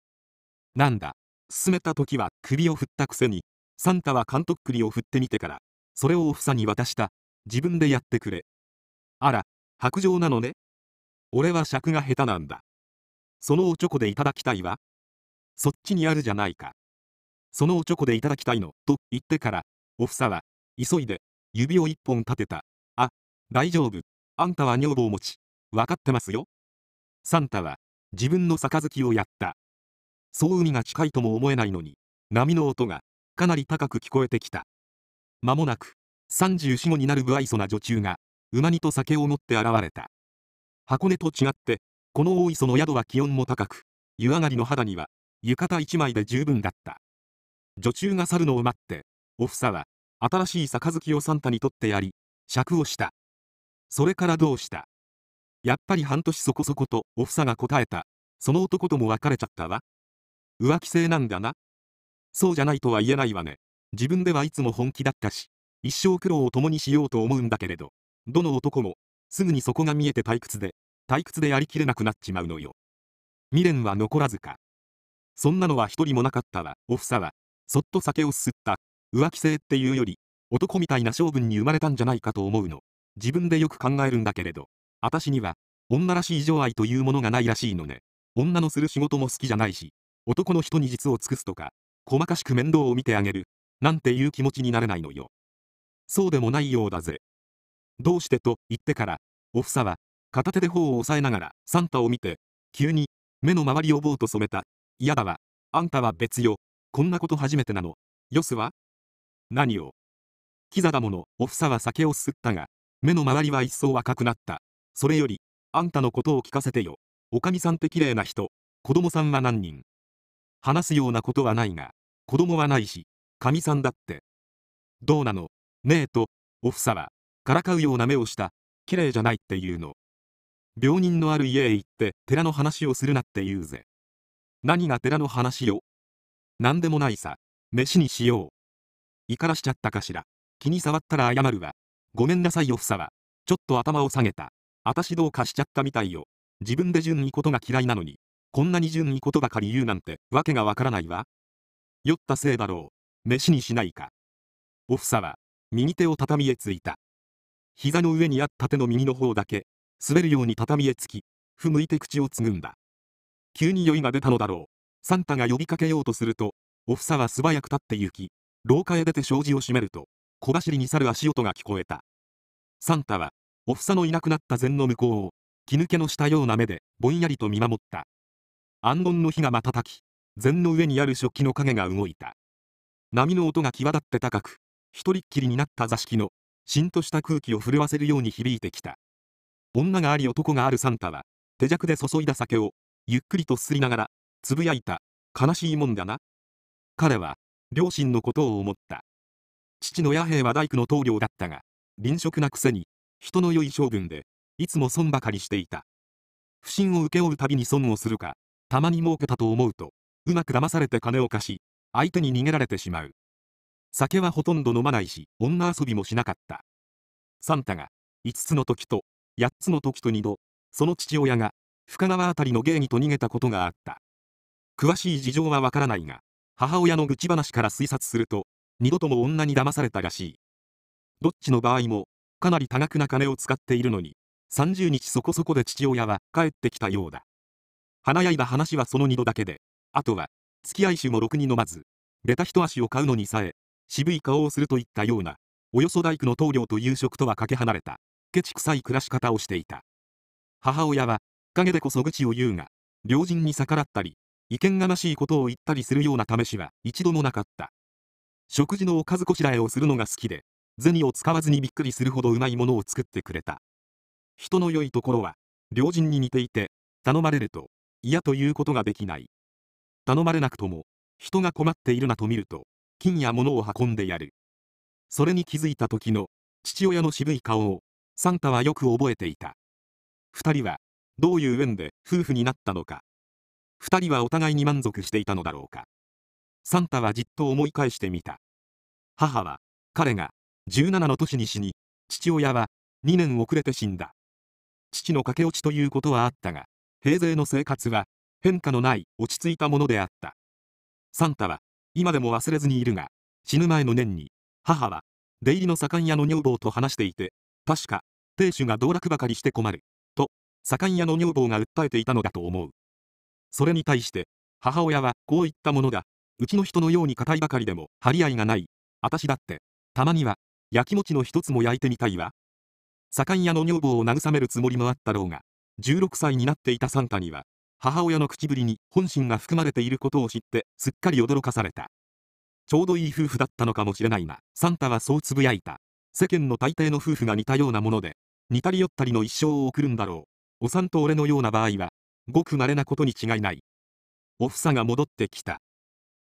なんだ、勧めた時は首を振ったくせに、サンタは監督栗を振ってみてから、それをおふさに渡した。自分でやってくれ。あら、白状なのね。俺は尺が下手なんだ。そのおちょこでいただきたいわ。そっちにあるじゃないか。そのおちょこでいただきたいの、と言ってから、おふさは、急いで、指を一本立てた。あ、大丈夫。あんたは女房持ち。分かってますよ。サンタは、自分の杯をやった。そう海が近いとも思えないのに、波の音がかなり高く聞こえてきた。間もなく、34、5になる不愛想な女中が、馬にと酒を持って現れた。箱根と違って、この大磯の宿は気温も高く、湯上がりの肌には、浴衣一枚で十分だった。女中が去るのを待って、おふさは、新しい杯をサンタに取ってやり、酌をした。それからどうしたやっぱり半年そこそこと、おふさが答えた。その男とも別れちゃったわ。浮気性なんだな。そうじゃないとは言えないわね。自分ではいつも本気だったし、一生苦労を共にしようと思うんだけれど、どの男も、すぐにそこが見えて退屈で、退屈でやりきれなくなっちまうのよ。未練は残らずか。そんなのは一人もなかったわ、おふさは。そっと酒をすった。浮気性っていうより、男みたいな性分に生まれたんじゃないかと思うの。自分でよく考えるんだけれど、私には、女らしい情愛というものがないらしいのね。女のする仕事も好きじゃないし、男の人に実を尽くすとか、細かしく面倒を見てあげる、なんていう気持ちになれないのよ。そうでもないようだぜ。どうしてと言ってから、おふさは、片手で頬を押さえながら、サンタを見て、急に、目の周りをぼうと染めた。嫌だわ。あんたは別よ。こんなこと初めてなの。よすは何を。キザだもの、おふさは酒をすったが、目の周りは一層赤くなった。それより、あんたのことを聞かせてよ。おかみさんって綺麗な人、子供さんは何人話すようなことはないが、子供はないし、かみさんだって。どうなのねえと、おふさは、からかうような目をした、綺麗じゃないっていうの。病人のある家へ行って寺の話をするなって言うぜ。何が寺の話よ。何でもないさ、飯にしよう。怒らしちゃったかしら。気に触ったら謝るわ。ごめんなさいおふさは、ちょっと頭を下げた。あたしどうかしちゃったみたいよ。自分で順にことが嫌いなのに、こんなに順にことばかり言うなんてわけがわからないわ。酔ったせいだろう。飯にしないか。おふさは、右手を畳へついた。膝の上にあった手の右の方だけ、滑るように畳へつき、ふむいて口をつぐんだ。急に酔いが出たのだろう。サンタが呼びかけようとすると、おふさは素早く立って行き、廊下へ出て障子を閉めると、小走りに去る足音が聞こえた。サンタは、おふさのいなくなった禅の向こうを、気抜けのしたような目で、ぼんやりと見守った。安穏の火が瞬き、禅の上にある食器の影が動いた。波の音が際立って高く、一人っきりになった座敷の、しんとした空気を震わせるように響いてきた。女があり男があるサンタは、手酌で注いだ酒を、ゆっくりとすすりながら、つぶやいた、悲しいもんだな。彼は、両親のことを思った。父の弥平は大工の棟梁だったが、吝職なくせに、人の良い性分で、いつも損ばかりしていた。不審を請け負うたびに損をするか、たまに儲けたと思うと、うまく騙されて金を貸し、相手に逃げられてしまう。酒はほとんど飲まないし、女遊びもしなかった。サンタが、5つの時と、8つの時と2度、その父親が、深川辺りの芸にと逃げたことがあった。詳しい事情はわからないが、母親の愚痴話から推察すると、二度とも女に騙されたらしい。どっちの場合も、かなり多額な金を使っているのに、30日そこそこで父親は帰ってきたようだ。華やいだ話はその2度だけで、あとは、付き合い酒もろくに飲まず、ベタ一足を買うのにさえ、渋い顔をするといったような、およそ大工の棟梁と夕食とはかけ離れた、ケチ臭い暮らし方をしていた。母親は、陰でこそ愚痴を言うが、良人に逆らったり、意見がましいことを言ったりするような試しは一度もなかった。食事のおかずこしらえをするのが好きで、銭を使わずにびっくりするほどうまいものを作ってくれた。人の良いところは、良人に似ていて、頼まれると、嫌ということができない。頼まれなくとも、人が困っているなと見ると、金や物を運んでやる。それに気づいた時の、父親の渋い顔を、サンタはよく覚えていた。二人は、どういう縁で夫婦になったのか。二人はお互いに満足していたのだろうか。サンタはじっと思い返してみた。母は、彼が、17の年に死に、父親は2年遅れて死んだ。父の駆け落ちということはあったが、平成の生活は変化のない落ち着いたものであった。サンタは今でも忘れずにいるが、死ぬ前の年に母は出入りの左官屋の女房と話していて、確か亭主が道楽ばかりして困る、と左官屋の女房が訴えていたのだと思う。それに対して母親はこう言ったものだ。うちの人のように硬いばかりでも張り合いがない。私だって、たまには焼き餅の一つも焼いてみたいわ。左官屋の女房を慰めるつもりもあったろうが、16歳になっていたサンタには、母親の口ぶりに本心が含まれていることを知って、すっかり驚かされた。ちょうどいい夫婦だったのかもしれないが、サンタはそうつぶやいた。世間の大抵の夫婦が似たようなもので、似たり寄ったりの一生を送るんだろう。おさんと俺のような場合は、ごく稀なことに違いない。おふさが戻ってきた。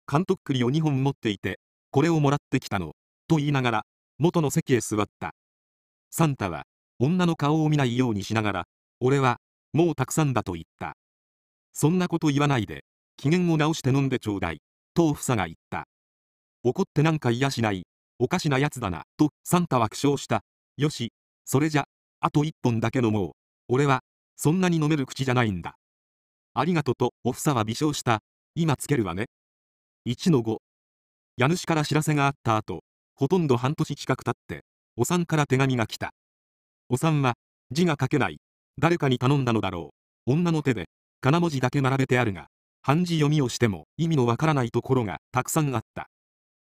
監督栗を2本持っていて、これをもらってきたの。と言いながら、元の席へ座ったサンタは女の顔を見ないようにしながら俺はもうたくさんだと言ったそんなこと言わないで機嫌を直して飲んでちょうだいとさが言った怒ってなんか癒しないおかしなやつだなとサンタは苦笑したよしそれじゃあと一本だけ飲もう俺はそんなに飲める口じゃないんだありがとうとおさは微笑した今つけるわね1の5家主から知らせがあった後ほとんど半年近く経ってお産から手紙が来たお産は字が書けない誰かに頼んだのだろう女の手で金文字だけ並べてあるが漢字読みをしても意味のわからないところがたくさんあった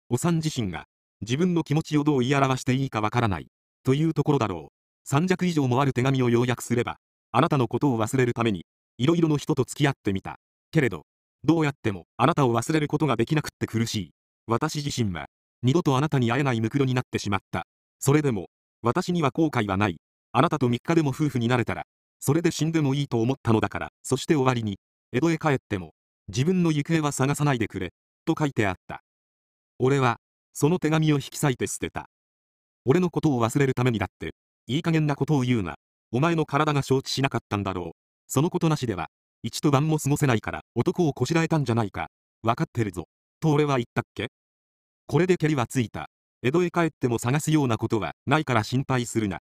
お産自身が自分の気持ちをどう言い表していいかわからないというところだろう三尺以上もある手紙を要約すればあなたのことを忘れるためにいろいろの人と付き合ってみたけれどどうやってもあなたを忘れることができなくって苦しい私自身は二度とあなたに会えないムクロになってしまった。それでも、私には後悔はない。あなたと3日でも夫婦になれたら、それで死んでもいいと思ったのだから、そして終わりに、江戸へ帰っても、自分の行方は探さないでくれ、と書いてあった。俺は、その手紙を引き裂いて捨てた。俺のことを忘れるためにだって、いい加減なことを言うな。お前の体が承知しなかったんだろう。そのことなしでは、一と晩も過ごせないから、男をこしらえたんじゃないか。わかってるぞ。と俺は言ったっけこれで蹴りはついた。江戸へ帰っても探すようなことはないから心配するな。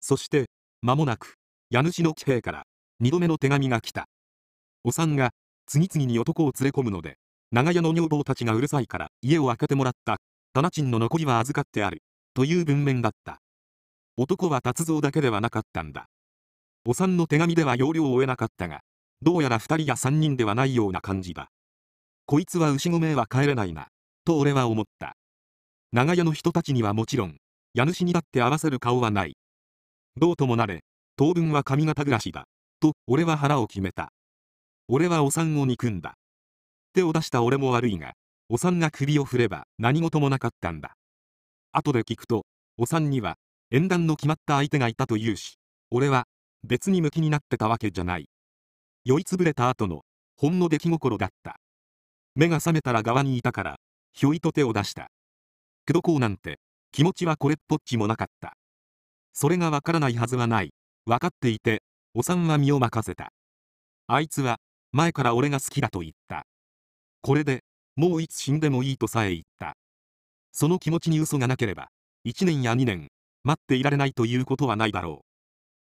そして、間もなく、家主の騎兵から、二度目の手紙が来た。お産が、次々に男を連れ込むので、長屋の女房たちがうるさいから家を開けてもらった。棚賃の残りは預かってある。という文面だった。男は達造だけではなかったんだ。お産の手紙では要領を得なかったが、どうやら二人や三人ではないような感じだ。こいつは牛込めは帰れないな。と俺は思った。長屋の人たちにはもちろん、家主にだって合わせる顔はない。どうともなれ、当分は上方暮らしだ。と、俺は腹を決めた。俺はお産を憎んだ。手を出した俺も悪いが、お産が首を振れば何事もなかったんだ。後で聞くと、お産には、縁談の決まった相手がいたというし、俺は、別に向きになってたわけじゃない。酔いつぶれた後の、ほんの出来心だった。目が覚めたら側にいたから、ひょいと手を出した。口どこうなんて、気持ちはこれっぽっちもなかった。それがわからないはずはない。分かっていて、お産は身を任せた。あいつは、前から俺が好きだと言った。これで、もういつ死んでもいいとさえ言った。その気持ちに嘘がなければ、1年や2年、待っていられないということはないだろ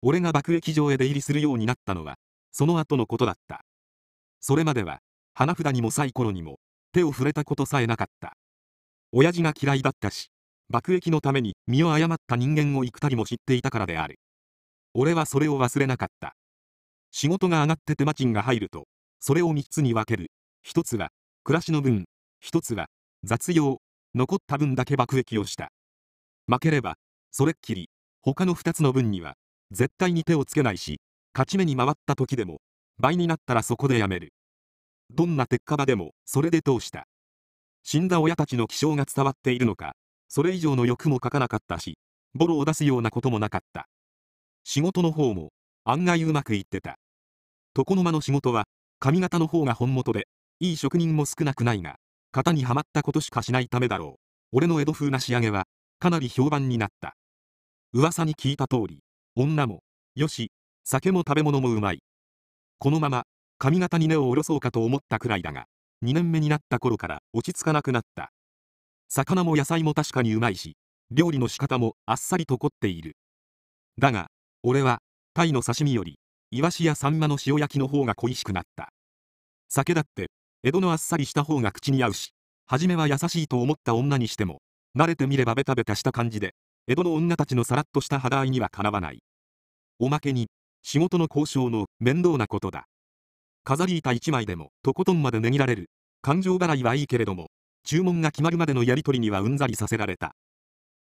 う。俺が爆撃場へ出入りするようになったのは、その後のことだった。それまでは、花札にもサイコロにも、手を触れたことさえなかった親父が嫌いだったし爆撃のために身を誤った人間を行くたりも知っていたからである俺はそれを忘れなかった仕事が上がって手間賃が入るとそれを3つに分ける1つは暮らしの分1つは雑用残った分だけ爆撃をした負ければそれっきり他の2つの分には絶対に手をつけないし勝ち目に回った時でも倍になったらそこでやめるどんな鉄火場でもそれで通した死んだ親たちの気性が伝わっているのかそれ以上の欲も書かなかったしボロを出すようなこともなかった仕事の方も案外うまくいってた床の間の仕事は髪型の方が本元でいい職人も少なくないが型にはまったことしかしないためだろう俺の江戸風な仕上げはかなり評判になった噂に聞いた通り女もよし酒も食べ物もうまいこのまま髪型に根を下ろそうかと思ったくらいだが、2年目になった頃から落ち着かなくなった。魚も野菜も確かにうまいし、料理の仕方もあっさりと凝っている。だが、俺は、タイの刺身より、イワシやサンマの塩焼きの方が恋しくなった。酒だって、江戸のあっさりした方が口に合うし、初めは優しいと思った女にしても、慣れてみればベタベタした感じで、江戸の女たちのさらっとした肌合いにはかなわない。おまけに、仕事の交渉の面倒なことだ。飾り板1枚でもとことんまで値切られる感情払いはいいけれども注文が決まるまでのやり取りにはうんざりさせられた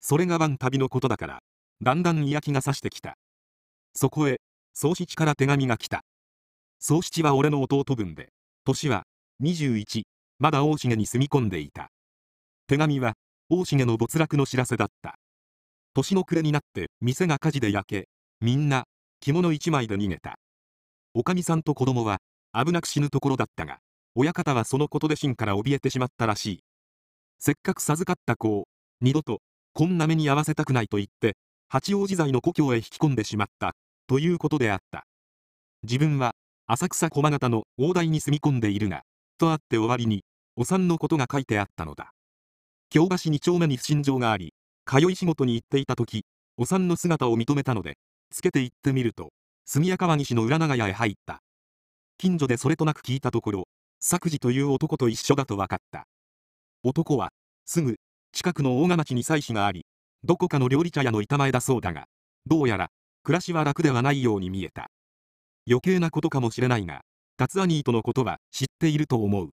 それが晩旅のことだからだんだん嫌気がさしてきたそこへ宗七から手紙が来た宗七は俺の弟分で年は21まだ大重に住み込んでいた手紙は大重の没落の知らせだった年の暮れになって店が火事で焼けみんな着物一枚で逃げたおかみさんと子供は危なく死ぬところだったが、親方はそのことで真から怯えてしまったらしい。せっかく授かった子を、二度と、こんな目に遭わせたくないと言って、八王子在の故郷へ引き込んでしまった、ということであった。自分は、浅草駒形の大台に住み込んでいるが、とあって終わりに、お産のことが書いてあったのだ。京橋二丁目に不審状があり、通い仕事に行っていた時、お産の姿を認めたので、つけて行ってみると、住谷川岸の裏長屋へ入った。近所でそれとなく聞いたところ、作治という男と一緒だと分かった。男は、すぐ、近くの大賀町に妻子があり、どこかの料理茶屋の板前だそうだが、どうやら、暮らしは楽ではないように見えた。余計なことかもしれないが、タツアニートのことは知っていると思う。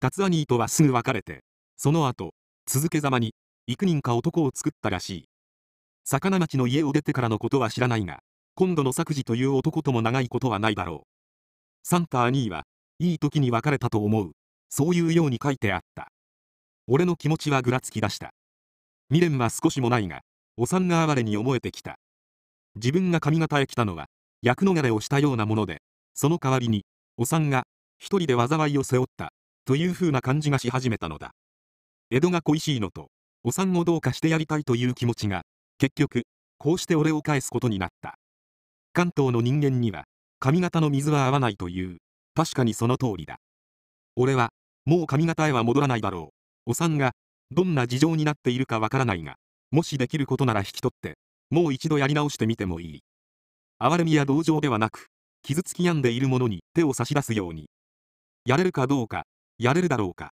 タツアニートはすぐ別れて、その後、続けざまに、幾人か男を作ったらしい。魚町の家を出てからのことは知らないが、今度の作事という男とも長いことはないだろう。サンター兄はいい時に別れたと思う。そういうように書いてあった。俺の気持ちはぐらつきだした。未練は少しもないが、お産が哀れに思えてきた。自分が上方へ来たのは、役逃れをしたようなもので、その代わりに、お産が、一人で災いを背負った、というふうな感じがし始めたのだ。江戸が恋しいのと、お産をどうかしてやりたいという気持ちが、結局、こうして俺を返すことになった。関東の人間には、髪型の水は合わないという。確かにその通りだ。俺は、もう髪型へは戻らないだろう。お産が、どんな事情になっているかわからないが、もしできることなら引き取って、もう一度やり直してみてもいい。哀れみや同情ではなく、傷つき病んでいる者に手を差し出すように。やれるかどうか、やれるだろうか。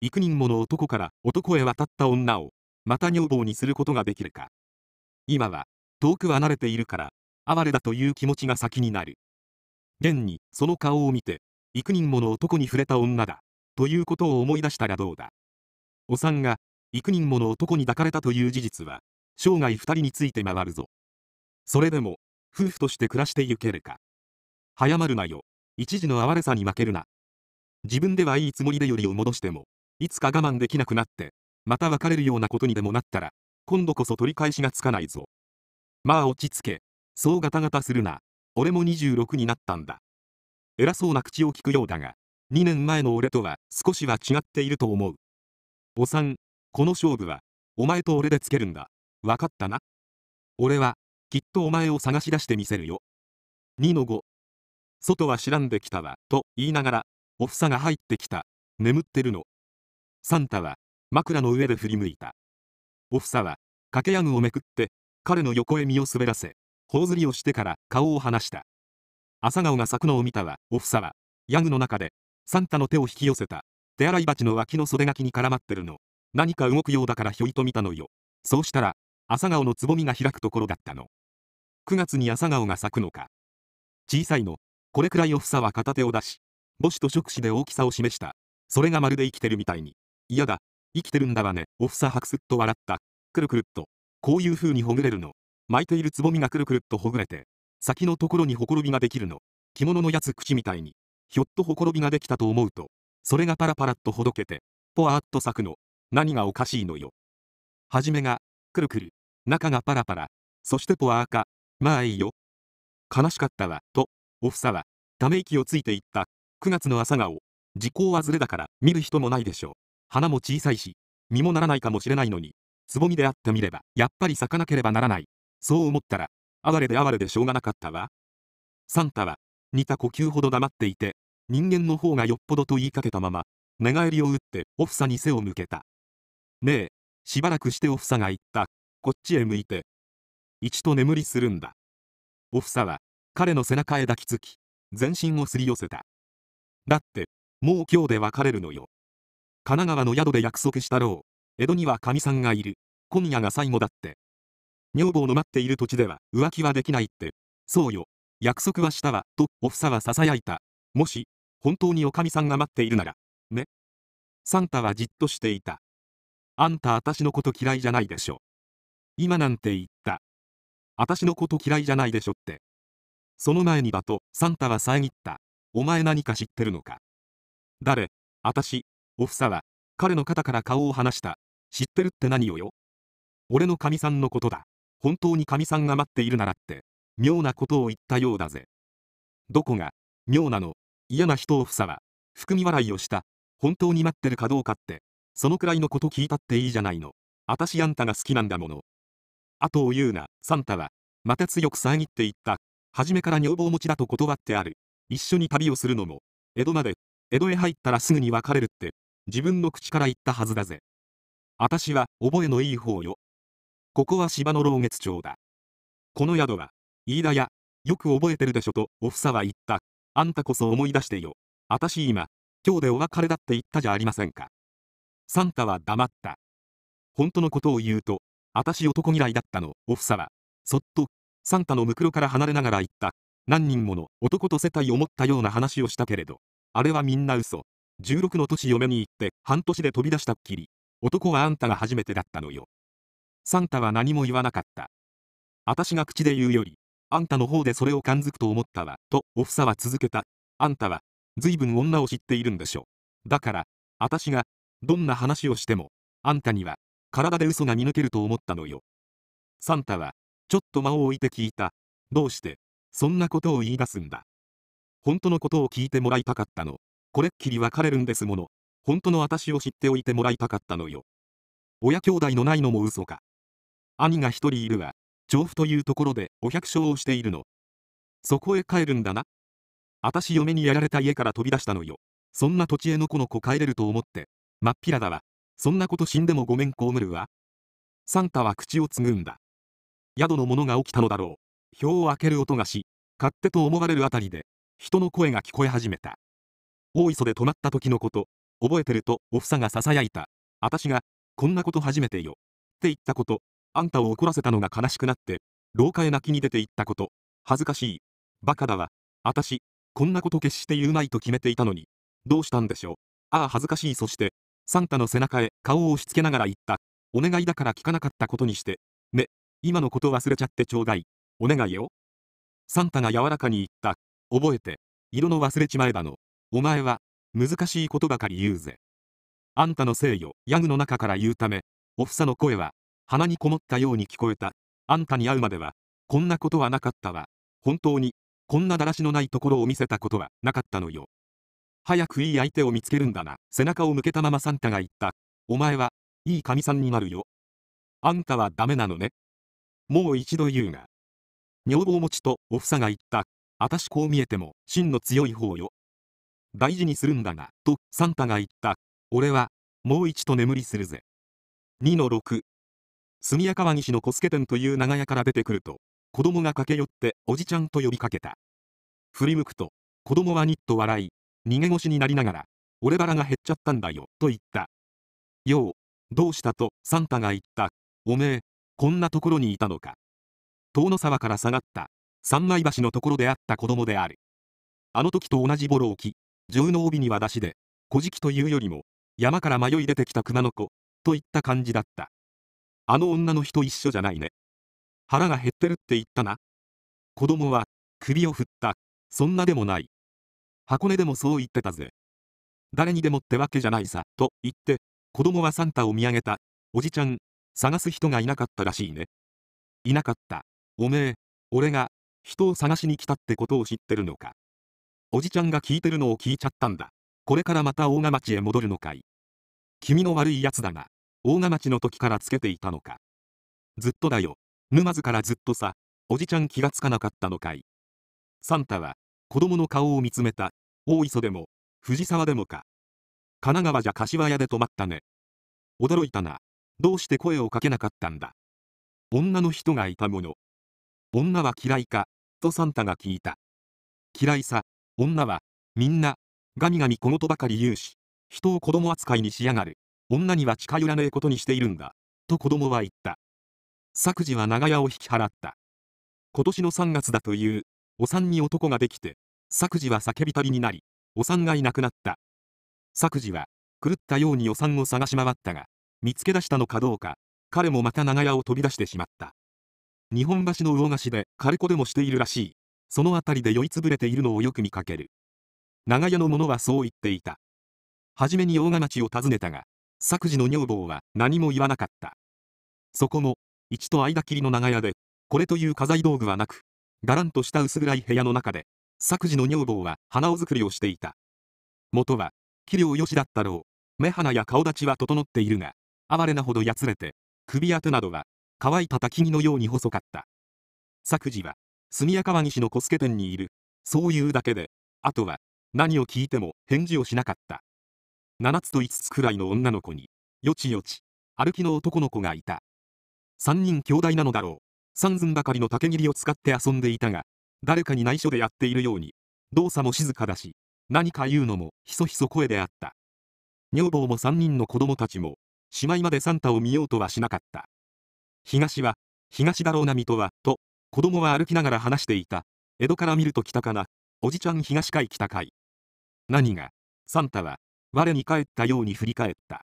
幾人もの男から男へ渡った女を、また女房にすることができるか。今は、遠く離れているから、哀れだという気持ちが先になる。現に、その顔を見て、幾人もの男に触れた女だ、ということを思い出したらどうだ。お産が、幾人もの男に抱かれたという事実は、生涯二人について回るぞ。それでも、夫婦として暮らしてゆけるか。早まるなよ。一時の哀れさに負けるな。自分ではいいつもりでよりを戻しても、いつか我慢できなくなって、また別れるようなことにでもなったら、今度こそ取り返しがつかないぞ。まあ落ち着け。そうガタガタするな。俺も26になったんだ。偉そうな口を聞くようだが、2年前の俺とは少しは違っていると思う。おさん、この勝負は、お前と俺でつけるんだ。わかったな。俺は、きっとお前を探し出してみせるよ。2の5。外は知らんできたわ、と言いながら、おふさが入ってきた。眠ってるの。サンタは、枕の上で振り向いた。おふさは、掛け屋具をめくって、彼の横へ身を滑らせ、頬ずりをしてから顔を離した。朝顔が咲くのを見たは、おふさは、ヤグの中で、サンタの手を引き寄せた、手洗い鉢の脇の袖書きに絡まってるの。何か動くようだからひょいと見たのよ。そうしたら、朝顔のつぼみが開くところだったの。9月に朝顔が咲くのか。小さいの、これくらいおふさは片手を出し、母子と触手で大きさを示した。それがまるで生きてるみたいに。嫌だ、生きてるんだわね、おふさはくすっと笑った。くるくるっと、こういう風にほぐれるの。巻いているつぼみがくるくるっとほぐれて、先のところにほころびができるの。着物のやつ口みたいに、ひょっとほころびができたと思うと、それがパラパラっとほどけて、ぽわーっと咲くの。何がおかしいのよ。はじめが、くるくる、中がパラパラ、そしてぽわーか、まあいいよ。悲しかったわ、と、おふさは、ため息をついていった。9月の朝顔、時効はずれだから見る人もないでしょう。花も小さいし、実もならないかもしれないのに、つぼみであってみれば、やっぱり咲かなければならない。そう思ったら、哀れで哀れでしょうがなかったわ。サンタは、似た呼吸ほど黙っていて、人間の方がよっぽどと言いかけたまま、寝返りを打っておふさに背を向けた。ねえ、しばらくしておふさが言った。こっちへ向いて。一と眠りするんだ。おふさは、彼の背中へ抱きつき、全身をすり寄せた。だって、もう今日で別れるのよ。神奈川の宿で約束したろう。江戸には神さんがいる。今夜が最後だって。女房の待っている土地では浮気はできないって。そうよ。約束はしたわ、と、おふさは囁いた。もし、本当におかみさんが待っているなら、ね。サンタはじっとしていた。あんた私のこと嫌いじゃないでしょ。今なんて言った。私のこと嫌いじゃないでしょって。その前にだと、サンタは遮った。お前何か知ってるのか。誰、私、おふさは、彼の肩から顔を離した。知ってるって何をよ。俺のかみさんのことだ。本当に神さんが待っているならって妙なことを言ったようだぜどこが妙なの嫌な人をふさは含み笑いをした本当に待ってるかどうかってそのくらいのこと聞いたっていいじゃないの私あんたが好きなんだもの後を言うなサンタはまた強く遮っていった初めから女房持ちだと断ってある一緒に旅をするのも江戸まで江戸へ入ったらすぐに別れるって自分の口から言ったはずだぜ私は覚えのいい方よここは芝の老月町だ。この宿は、飯田屋、よく覚えてるでしょと、おふさは言った。あんたこそ思い出してよ。あたし今、今日でお別れだって言ったじゃありませんか。サンタは黙った。本当のことを言うと、あたし男嫌いだったの、おふさは。そっと、サンタのムクロから離れながら言った。何人もの男と世帯を持ったような話をしたけれど、あれはみんな嘘。16の年嫁に行って半年で飛び出したっきり、男はあんたが初めてだったのよ。サンタは何も言わなかった。私が口で言うより、あんたの方でそれを感づくと思ったわ、と、おふさは続けた。あんたは、ずいぶん女を知っているんでしょ。だから、私が、どんな話をしても、あんたには、体で嘘が見抜けると思ったのよ。サンタは、ちょっと間を置いて聞いた。どうして、そんなことを言い出すんだ。本当のことを聞いてもらいたかったの。これっきり別れるんですもの。本当の私を知っておいてもらいたかったのよ。親兄弟のないのも嘘か。兄が一人いるわ。調布というところでお百姓をしているの。そこへ帰るんだな。あたし嫁にやられた家から飛び出したのよ。そんな土地へのこの子帰れると思って。まっぴらだわ。そんなこと死んでもごめんこむるわ。サンタは口をつぐんだ。宿の者が起きたのだろう。票を開ける音がし、勝手と思われるあたりで、人の声が聞こえ始めた。大磯で止まった時のこと、覚えてるとおふさが囁いた。あたしが、こんなこと初めてよ。って言ったこと、あんたを怒らせたのが悲しくなって、廊下へ泣きに出て行ったこと。恥ずかしい。バカだわ。あたし、こんなこと決して言うまいと決めていたのに。どうしたんでしょう。ああ恥ずかしい。そして、サンタの背中へ顔を押し付けながら言った。お願いだから聞かなかったことにして。ね、今のこと忘れちゃってちょうだい。お願いよ。サンタが柔らかに言った。覚えて、色の忘れちまえだの。お前は、難しいことばかり言うぜ。あんたのせいよ、ヤグの中から言うため、おふさの声は、鼻にこもったように聞こえた。あんたに会うまでは、こんなことはなかったわ。本当に、こんなだらしのないところを見せたことはなかったのよ。早くいい相手を見つけるんだな。背中を向けたままサンタが言った。お前は、いい神さんになるよ。あんたはダメなのね。もう一度言うが。女房持ちとおふさが言った。あたしこう見えても、芯の強い方よ。大事にするんだが、とサンタが言った。俺は、もう一度眠りするぜ。2の6住谷川岸の小助店という長屋から出てくると、子供が駆け寄っておじちゃんと呼びかけた。振り向くと、子供はニッと笑い、逃げ腰になりながら、俺腹が減っちゃったんだよ、と言った。よう、どうしたと、サンタが言った。おめえ、こんなところにいたのか。遠野沢から下がった、三枚橋のところであった子供である。あの時と同じボロを着、銃の帯には出しで、古じきというよりも、山から迷い出てきた熊の子、といった感じだった。あの女の人一緒じゃないね。腹が減ってるって言ったな。子供は、首を振った。そんなでもない。箱根でもそう言ってたぜ。誰にでもってわけじゃないさ、と言って、子供はサンタを見上げた。おじちゃん、探す人がいなかったらしいね。いなかった。おめえ、俺が、人を探しに来たってことを知ってるのか。おじちゃんが聞いてるのを聞いちゃったんだ。これからまた大賀町へ戻るのかい。気味の悪いやつだが。大賀町の時からつけていたのか。ずっとだよ。沼津からずっとさ。おじちゃん気がつかなかったのかい。サンタは、子供の顔を見つめた。大磯でも、藤沢でもか。神奈川じゃ柏屋で泊まったね。驚いたな。どうして声をかけなかったんだ。女の人がいたもの。女は嫌いか、とサンタが聞いた。嫌いさ、女は、みんな、ガミガミ小言ばかり言うし、人を子供扱いにしやがる。女には近寄らねえことにしているんだ、と子供は言った。作事は長屋を引き払った。今年の3月だという、お産に男ができて、作事は叫びたりになり、お産がいなくなった。作事は、狂ったようにお産を探し回ったが、見つけ出したのかどうか、彼もまた長屋を飛び出してしまった。日本橋の魚菓子で、カルコでもしているらしい。その辺りで酔いつぶれているのをよく見かける。長屋の者はそう言っていた。はじめに大賀町を訪ねたが、作事の女房は何も言わなかった。そこも、一と間切りの長屋で、これという家財道具はなく、がらんとした薄暗い部屋の中で、作事の女房は花を作りをしていた。元は、器量良しだったろう。目鼻や顔立ちは整っているが、哀れなほどやつれて、首や手などは、乾いた焚き木のように細かった。作事は、住谷川岸の小助店にいる。そういうだけで、あとは、何を聞いても返事をしなかった。7つと5つくらいの女の子に、よちよち、歩きの男の子がいた。3人兄弟なのだろう。三寸ばかりの竹切りを使って遊んでいたが、誰かに内緒でやっているように、動作も静かだし、何か言うのもひそひそ声であった。女房も3人の子供たちも、しまいまでサンタを見ようとはしなかった。東は、東だろうな水戸は、と、子供は歩きながら話していた。江戸から見ると北かな、おじちゃん東海北海。何が、サンタは、我に返ったように振り返った。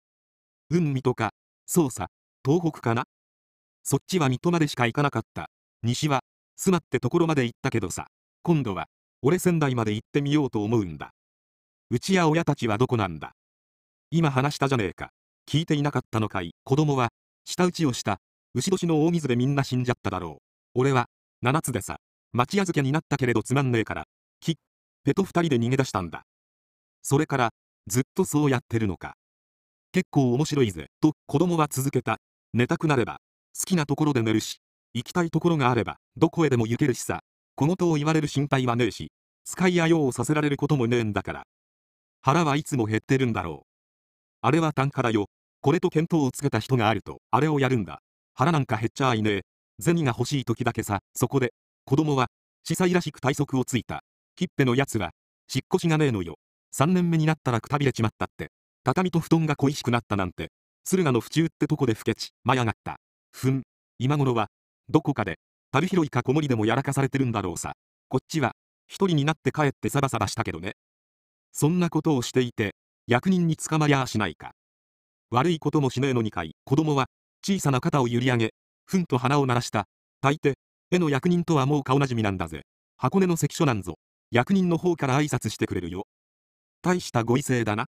うん、水戸か、捜査、東北かなそっちは水戸までしか行かなかった。西は、すまってところまで行ったけどさ、今度は、俺仙台まで行ってみようと思うんだ。うちや親たちはどこなんだ今話したじゃねえか。聞いていなかったのかい。子供は、舌打ちをした。牛年の大水でみんな死んじゃっただろう。俺は、七つでさ、町預けになったけれどつまんねえから、きっ、ペと二人で逃げ出したんだ。それから、ずっとそうやってるのか。結構面白いぜ、と子供は続けた。寝たくなれば、好きなところで寝るし、行きたいところがあれば、どこへでも行けるしさ、小言を言われる心配はねえし、使いや用をさせられることもねえんだから。腹はいつも減ってるんだろう。あれは単価だよ。これと見当をつけた人があると、あれをやるんだ。腹なんか減っちゃいねえ。銭が欲しい時だけさ、そこで、子供は、司祭らしく体側をついた。きっぺのやつは、しっこしがねえのよ。3年目になったらくたびれちまったって畳と布団が恋しくなったなんて駿河の府中ってとこで老けちい上がったふん今頃はどこかで旅拾いか子守でもやらかされてるんだろうさこっちは一人になって帰ってサバサバしたけどねそんなことをしていて役人に捕まりゃあしないか悪いこともしねえのにかい子供は小さな肩を揺り上げふんと鼻を鳴らした大抵絵の役人とはもう顔なじみなんだぜ箱根の関所なんぞ役人の方から挨拶してくれるよ大したご異性だな。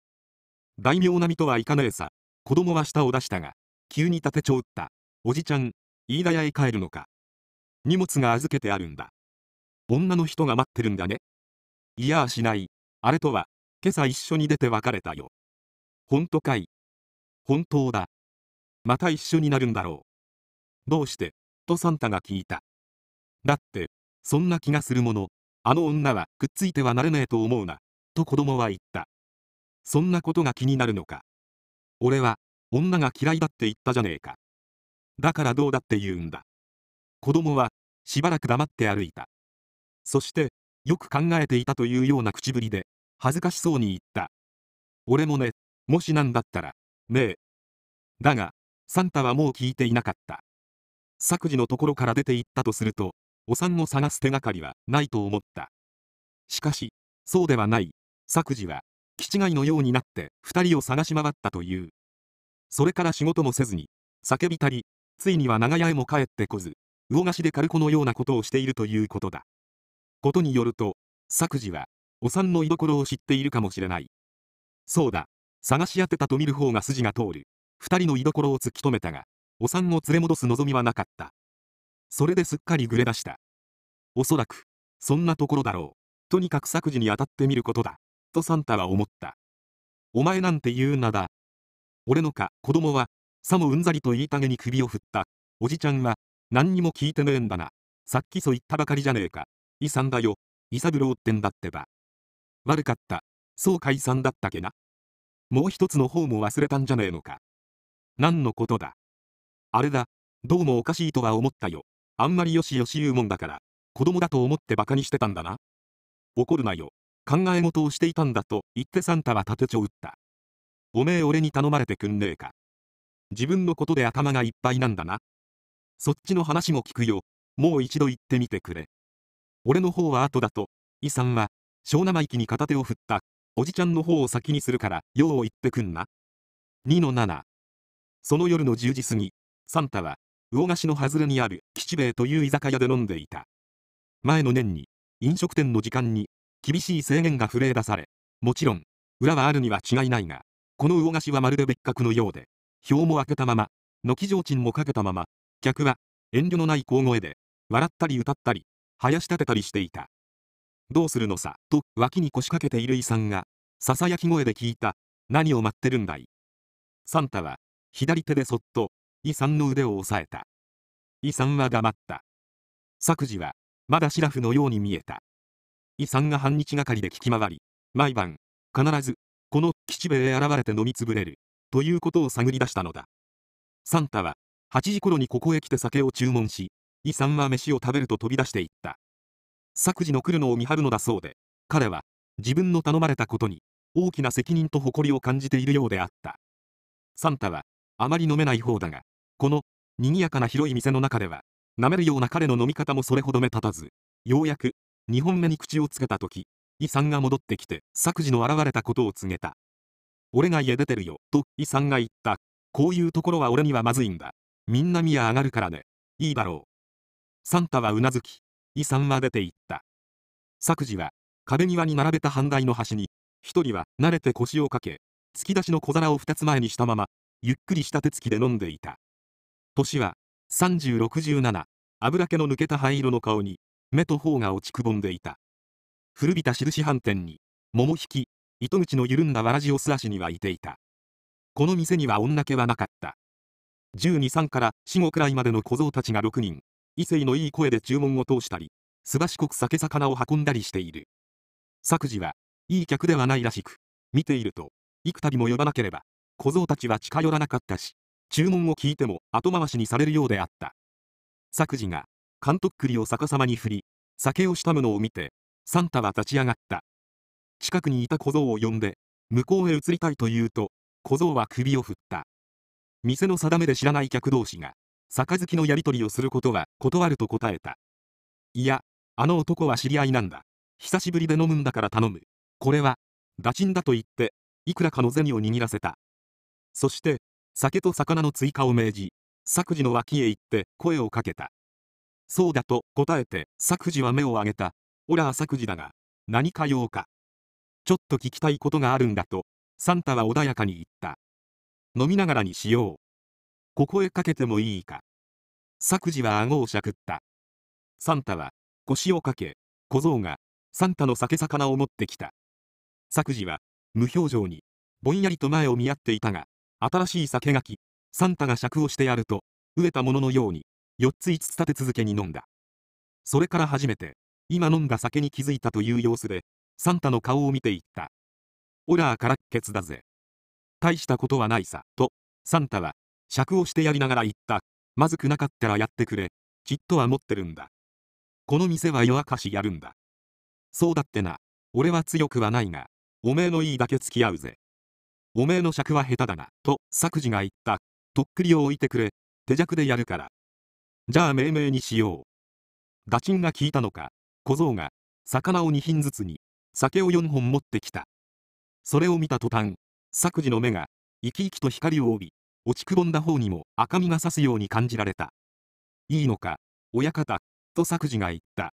大名並みとはいかねえさ。子供は舌を出したが、急に立てちょうった。おじちゃん、飯田屋へ帰るのか。荷物が預けてあるんだ。女の人が待ってるんだね。いやあしない。あれとは、今朝一緒に出て別れたよ。ほんとかい。本当だ。また一緒になるんだろう。どうしてとサンタが聞いた。だって、そんな気がするもの。あの女はくっついてはなれねえと思うな。と子供は言った。そんなことが気になるのか。俺は、女が嫌いだって言ったじゃねえか。だからどうだって言うんだ。子供は、しばらく黙って歩いた。そして、よく考えていたというような口ぶりで、恥ずかしそうに言った。俺もね、もしなんだったら、ねえ。だが、サンタはもう聞いていなかった。作事のところから出て行ったとすると、お産を探す手がかりはないと思った。しかし、そうではない、作事は気違いのようになって2人を探し回ったというそれから仕事もせずに叫びたりついには長屋へも帰ってこず魚菓子で軽子のようなことをしているということだことによると作事はお産の居所を知っているかもしれないそうだ探し当てたと見る方が筋が通る2人の居所を突き止めたがお産を連れ戻す望みはなかったそれですっかりぐれ出したおそらくそんなところだろうとにかく作事に当たってみることだとサンタは思った。お前なんて言うなだ。俺のか、子供は、さもうんざりと言いたげに首を振った。おじちゃんは、何にも聞いてねえんだな。さっきそ言ったばかりじゃねえか。遺産だよ。伊三郎ってんだってば。悪かった。そう解散だったけな。もう一つの方も忘れたんじゃねえのか。何のことだ。あれだ。どうもおかしいとは思ったよ。あんまりよしよし言うもんだから、子供だと思って馬鹿にしてたんだな。怒るなよ。考え事をしていたんだと言ってサンタは盾ちを打った。おめえ俺に頼まれてくんねえか。自分のことで頭がいっぱいなんだな。そっちの話も聞くよ。もう一度言ってみてくれ。俺の方は後だと、イさんは、小生意気に片手を振った。おじちゃんの方を先にするから、よう言ってくんな。2-7。その夜の10時過ぎ、サンタは、魚河岸の外れにある吉兵衛という居酒屋で飲んでいた。前の年に、飲食店の時間に厳しい制限が震れ出され、もちろん、裏はあるには違いないが、この魚菓子はまるで別格のようで、表も開けたまま、軒上賃もかけたまま、客は遠慮のない小声で、笑ったり歌ったり、やし立てたりしていた。どうするのさ、と脇に腰掛けている遺産が、ささやき声で聞いた、何を待ってるんだい。サンタは、左手でそっと、遺産の腕を押さえた。遺産は黙った。作事は、まだシラフのように見えた。遺産が半日がかりで聞き回り、毎晩、必ず、この吉兵衛へ現れて飲みつぶれる、ということを探り出したのだ。サンタは、8時頃にここへ来て酒を注文し、イさんは飯を食べると飛び出していった。作事の来るのを見張るのだそうで、彼は、自分の頼まれたことに、大きな責任と誇りを感じているようであった。サンタは、あまり飲めない方だが、この、賑やかな広い店の中では、舐めるような彼の飲み方もそれほど目立たず、ようやく、二本目に口をつけた時、イさんが戻ってきて、作事の現れたことを告げた。俺が家出てるよ、とイさんが言った。こういうところは俺にはまずいんだ。みんな宮上がるからね。いいだろう。サンタはうなずき、イさんは出て行った。作事は、壁際に並べた半台の端に、一人は慣れて腰をかけ、突き出しの小皿を二つ前にしたまま、ゆっくりした手つきで飲んでいた。年は、3067、油気の抜けた灰色の顔に、目と頬が落ちくぼんでいた。古びた印飯店に、桃引き、糸口の緩んだわらじを素足にはいていた。この店には女気はなかった。十二三から四五くらいまでの小僧たちが六人、異性のいい声で注文を通したり、すばしこく酒魚を運んだりしている。作事は、いい客ではないらしく、見ていると、幾度も呼ばなければ、小僧たちは近寄らなかったし、注文を聞いても後回しにされるようであった。作事が、監督栗を逆さまに振り、酒をしたむのを見て、サンタは立ち上がった。近くにいた小僧を呼んで、向こうへ移りたいと言うと、小僧は首を振った。店の定めで知らない客同士が、杯のやり取りをすることは断ると答えた。いや、あの男は知り合いなんだ。久しぶりで飲むんだから頼む。これは、打賃だと言って、いくらかの銭を握らせた。そして、酒と魚の追加を命じ、作事の脇へ行って声をかけた。そうだと答えて、作事は目を上げた。オラー作事だが、何か用か。ちょっと聞きたいことがあるんだと、サンタは穏やかに言った。飲みながらにしよう。ここへかけてもいいか。作事は顎をしゃくった。サンタは、腰をかけ、小僧が、サンタの酒魚を持ってきた。作事は、無表情に、ぼんやりと前を見合っていたが、新しい酒がき、サンタが尺をしてやると、飢えたもののように、4つ5つ立て続けに飲んだ。それから初めて、今飲んだ酒に気づいたという様子で、サンタの顔を見ていった。オラーからっけつだぜ。大したことはないさ、と、サンタは、尺をしてやりながら言った。まずくなかったらやってくれ。きっとは持ってるんだ。この店は夜明かしやるんだ。そうだってな。俺は強くはないが、おめえのいいだけ付き合うぜ。おめえの尺は下手だな、と、作事が言った。とっくりを置いてくれ。手尺でやるから。じゃあ命名にしよう。打賃が効いたのか、小僧が、魚を2品ずつに、酒を4本持ってきた。それを見た途端、作事の目が、生き生きと光を帯び、落ちくぼんだ方にも赤みが差すように感じられた。いいのか、親方、と作事が言った。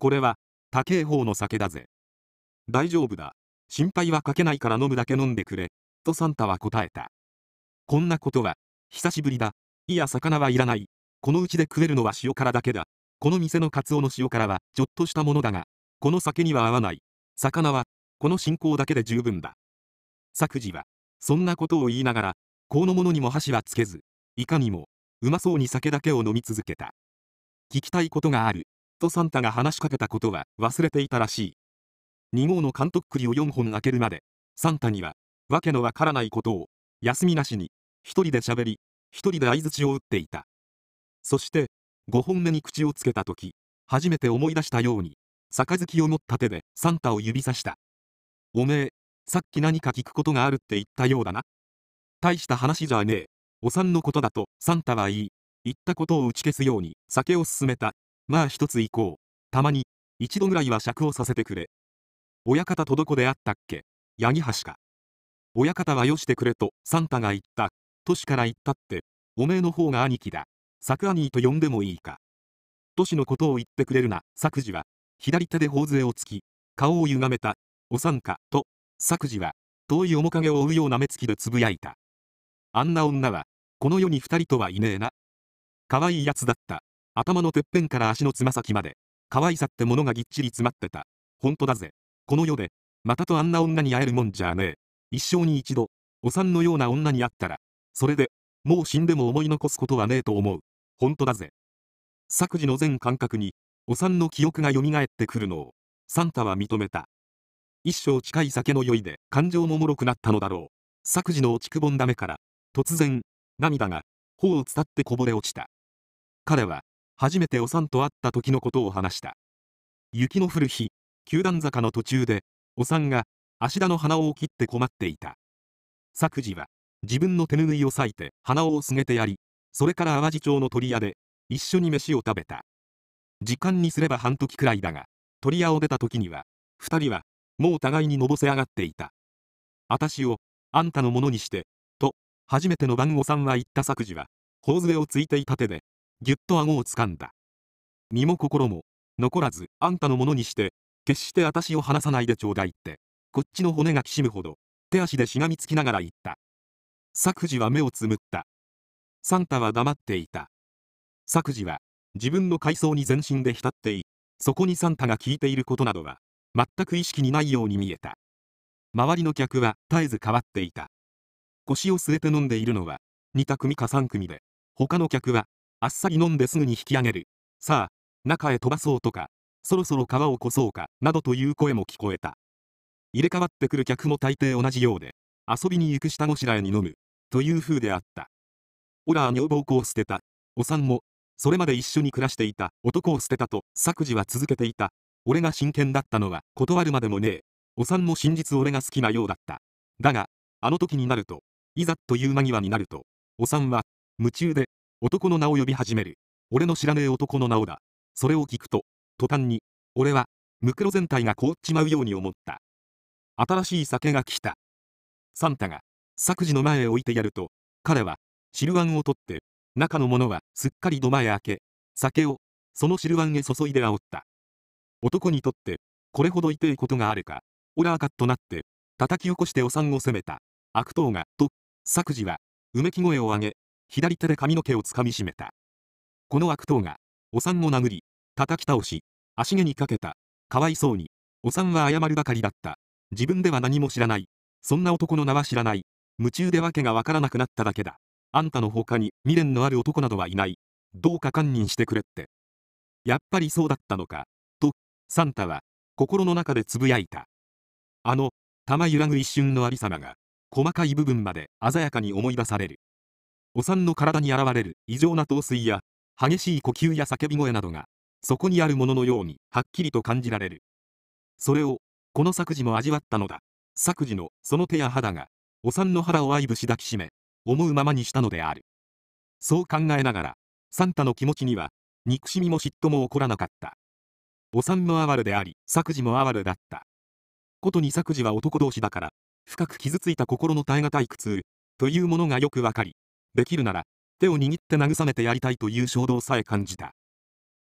これは、高え方の酒だぜ。大丈夫だ。心配はかけないから飲むだけ飲んでくれ、とサンタは答えた。こんなことは、久しぶりだ。いや、魚はいらない、このうちで食えるのは塩辛だけだ。この店のカツオの塩辛は、ちょっとしたものだが、この酒には合わない。魚は、この信仰だけで十分だ。作事は、そんなことを言いながら、このものにも箸はつけず、いかにも、うまそうに酒だけを飲み続けた。聞きたいことがある、とサンタが話しかけたことは忘れていたらしい。2号の監督栗を4本開けるまで、サンタには、わけのわからないことを、休みなしに、一人で喋り、一人で相づちを打っていた。そして5本目に口をつけた時初めて思い出したように杯を持った手でサンタを指さしたおめえさっき何か聞くことがあるって言ったようだな大した話じゃねえお産のことだとサンタはいい言ったことを打ち消すように酒を勧めたまあ一つ行こうたまに一度ぐらいは尺をさせてくれ親方とどこであったっけ八木橋か親方はよしてくれとサンタが言った都市から言ったっておめえの方が兄貴だ作兄と呼んでもいいか。都市のことを言ってくれるな、作事は、左手で頬杖をつき、顔を歪めた、おさんか、と、作事は、遠い面影を追うような目つきでつぶやいた。あんな女は、この世に二人とはいねえな。可愛いやつだった。頭のてっぺんから足のつま先まで、可愛さってものがぎっちり詰まってた。ほんとだぜ。この世で、またとあんな女に会えるもんじゃねえ。一生に一度、お産のような女に会ったら、それで、もう死んでも思い残すことはねえと思う。本当だぜ。作事の全感覚に、お産の記憶が蘇ってくるのを、サンタは認めた。一生近い酒の酔いで感情も脆くなったのだろう。作事の落ちくぼんだめから、突然、涙が、頬を伝ってこぼれ落ちた。彼は、初めてお産と会った時のことを話した。雪の降る日、九段坂の途中で、お産が、芦田の鼻を切って困っていた。作事は、自分の手ぬぐいを裂いて鼻をすげてやり、それから淡路町の鳥屋で一緒に飯を食べた時間にすれば半時くらいだが鳥屋を出た時には2人はもう互いにのぼせ上がっていた私をあんたのものにしてと初めての番号さんは言った作事は頬杖をついていた手でぎゅっと顎をつかんだ身も心も残らずあんたのものにして決して私を離さないでちょうだいってこっちの骨がきしむほど手足でしがみつきながら言った作事は目をつむったサンタは黙っていた。作事は、自分の階層に全身で浸ってい、そこにサンタが聞いていることなどは、全く意識にないように見えた。周りの客は絶えず変わっていた。腰を据えて飲んでいるのは、2た組か3組で、他の客は、あっさり飲んですぐに引き上げる。さあ、中へ飛ばそうとか、そろそろ川を越そうか、などという声も聞こえた。入れ替わってくる客も大抵同じようで、遊びに行く下ごしらえに飲む、という風であった。オラー女房子を捨てた。お産も、それまで一緒に暮らしていた男を捨てたと、作事は続けていた。俺が真剣だったのは断るまでもねえ。お産も真実俺が好きなようだった。だが、あの時になると、いざという間際になると、お産は、夢中で、男の名を呼び始める。俺の知らねえ男の名をだ。それを聞くと、途端に、俺は、ムクロ全体が凍っちまうように思った。新しい酒が来た。サンタが、作事の前へ置いてやると、彼は、汁碗を取って、中のものはすっかり土間へ開け、酒を、その汁んへ注いで煽った。男にとって、これほど痛いことがあるか、オラーカッとなって、叩き起こしてお産を責めた、悪党が、と、作事は、うめき声を上げ、左手で髪の毛をつかみしめた。この悪党が、お産を殴り、叩き倒し、足毛にかけた。かわいそうに、お産は謝るばかりだった。自分では何も知らない。そんな男の名は知らない。夢中でわけがわからなくなっただけだ。あんたの他に未練のある男などはいない。どうか堪忍してくれって。やっぱりそうだったのか。と、サンタは、心の中でつぶやいた。あの、玉揺らぐ一瞬のありさまが、細かい部分まで鮮やかに思い出される。お産の体に現れる異常な陶酔や、激しい呼吸や叫び声などが、そこにあるもののようにはっきりと感じられる。それを、この作事も味わったのだ。作事のその手や肌が、お産の肌を愛撫し抱きしめ、思うままにしたのであるそう考えながらサンタの気持ちには憎しみも嫉妬も起こらなかったお産も哀れであり作事も哀れだったことに作事は男同士だから深く傷ついた心の耐え難い苦痛というものがよくわかりできるなら手を握って慰めてやりたいという衝動さえ感じた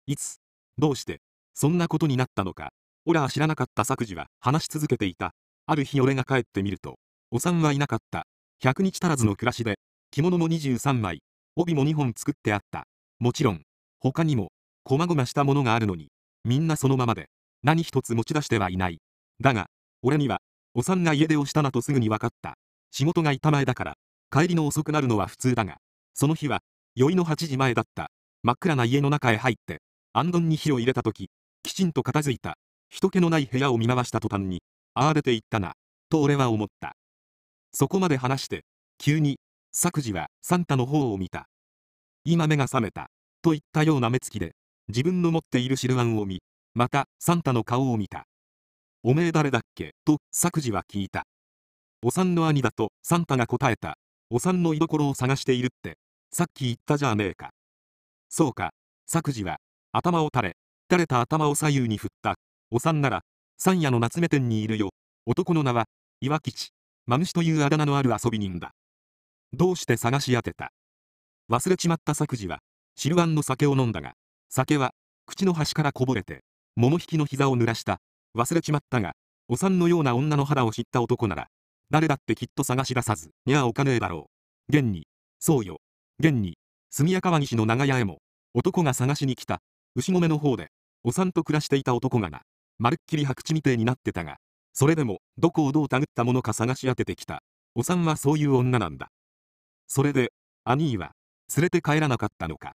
いつどうしてそんなことになったのかオラは知らなかった作事は話し続けていたある日俺が帰ってみるとお産はいなかった100日足らずの暮らしで、着物も23枚、帯も2本作ってあった。もちろん、他にも、細々したものがあるのに、みんなそのままで、何一つ持ち出してはいない。だが、俺には、お産が家出をしたなとすぐに分かった。仕事が板前だから、帰りの遅くなるのは普通だが、その日は、宵の8時前だった。真っ暗な家の中へ入って、あんどんに火を入れた時、きちんと片付いた。人気のない部屋を見回した途端に、ああ出て行ったな、と俺は思った。そこまで話して、急に、作事はサンタの方を見た。今目が覚めた、といったような目つきで、自分の持っている汁ンを見、またサンタの顔を見た。おめえ誰だっけと作事は聞いた。おさんの兄だとサンタが答えた。おさんの居所を探しているって、さっき言ったじゃねえか。そうか、作事は、頭を垂れ、垂れた頭を左右に振った。おさんなら、三夜の夏目店にいるよ。男の名は、岩吉。マムシというあだ名のある遊び人だ。どうして探し当てた忘れちまった作事は、汁あの酒を飲んだが、酒は、口の端からこぼれて、桃引きの膝を濡らした。忘れちまったが、お産のような女の肌を知った男なら、誰だってきっと探し出さず、にゃあおかねえだろう。現に、そうよ。現に、杉谷川岸の長屋へも、男が探しに来た、牛込の方で、お産と暮らしていた男がな、まるっきり白痴みてえになってたが、それでも、どこをどうたぐったものか探し当ててきた。おさんはそういう女なんだ。それで、兄は、連れて帰らなかったのか。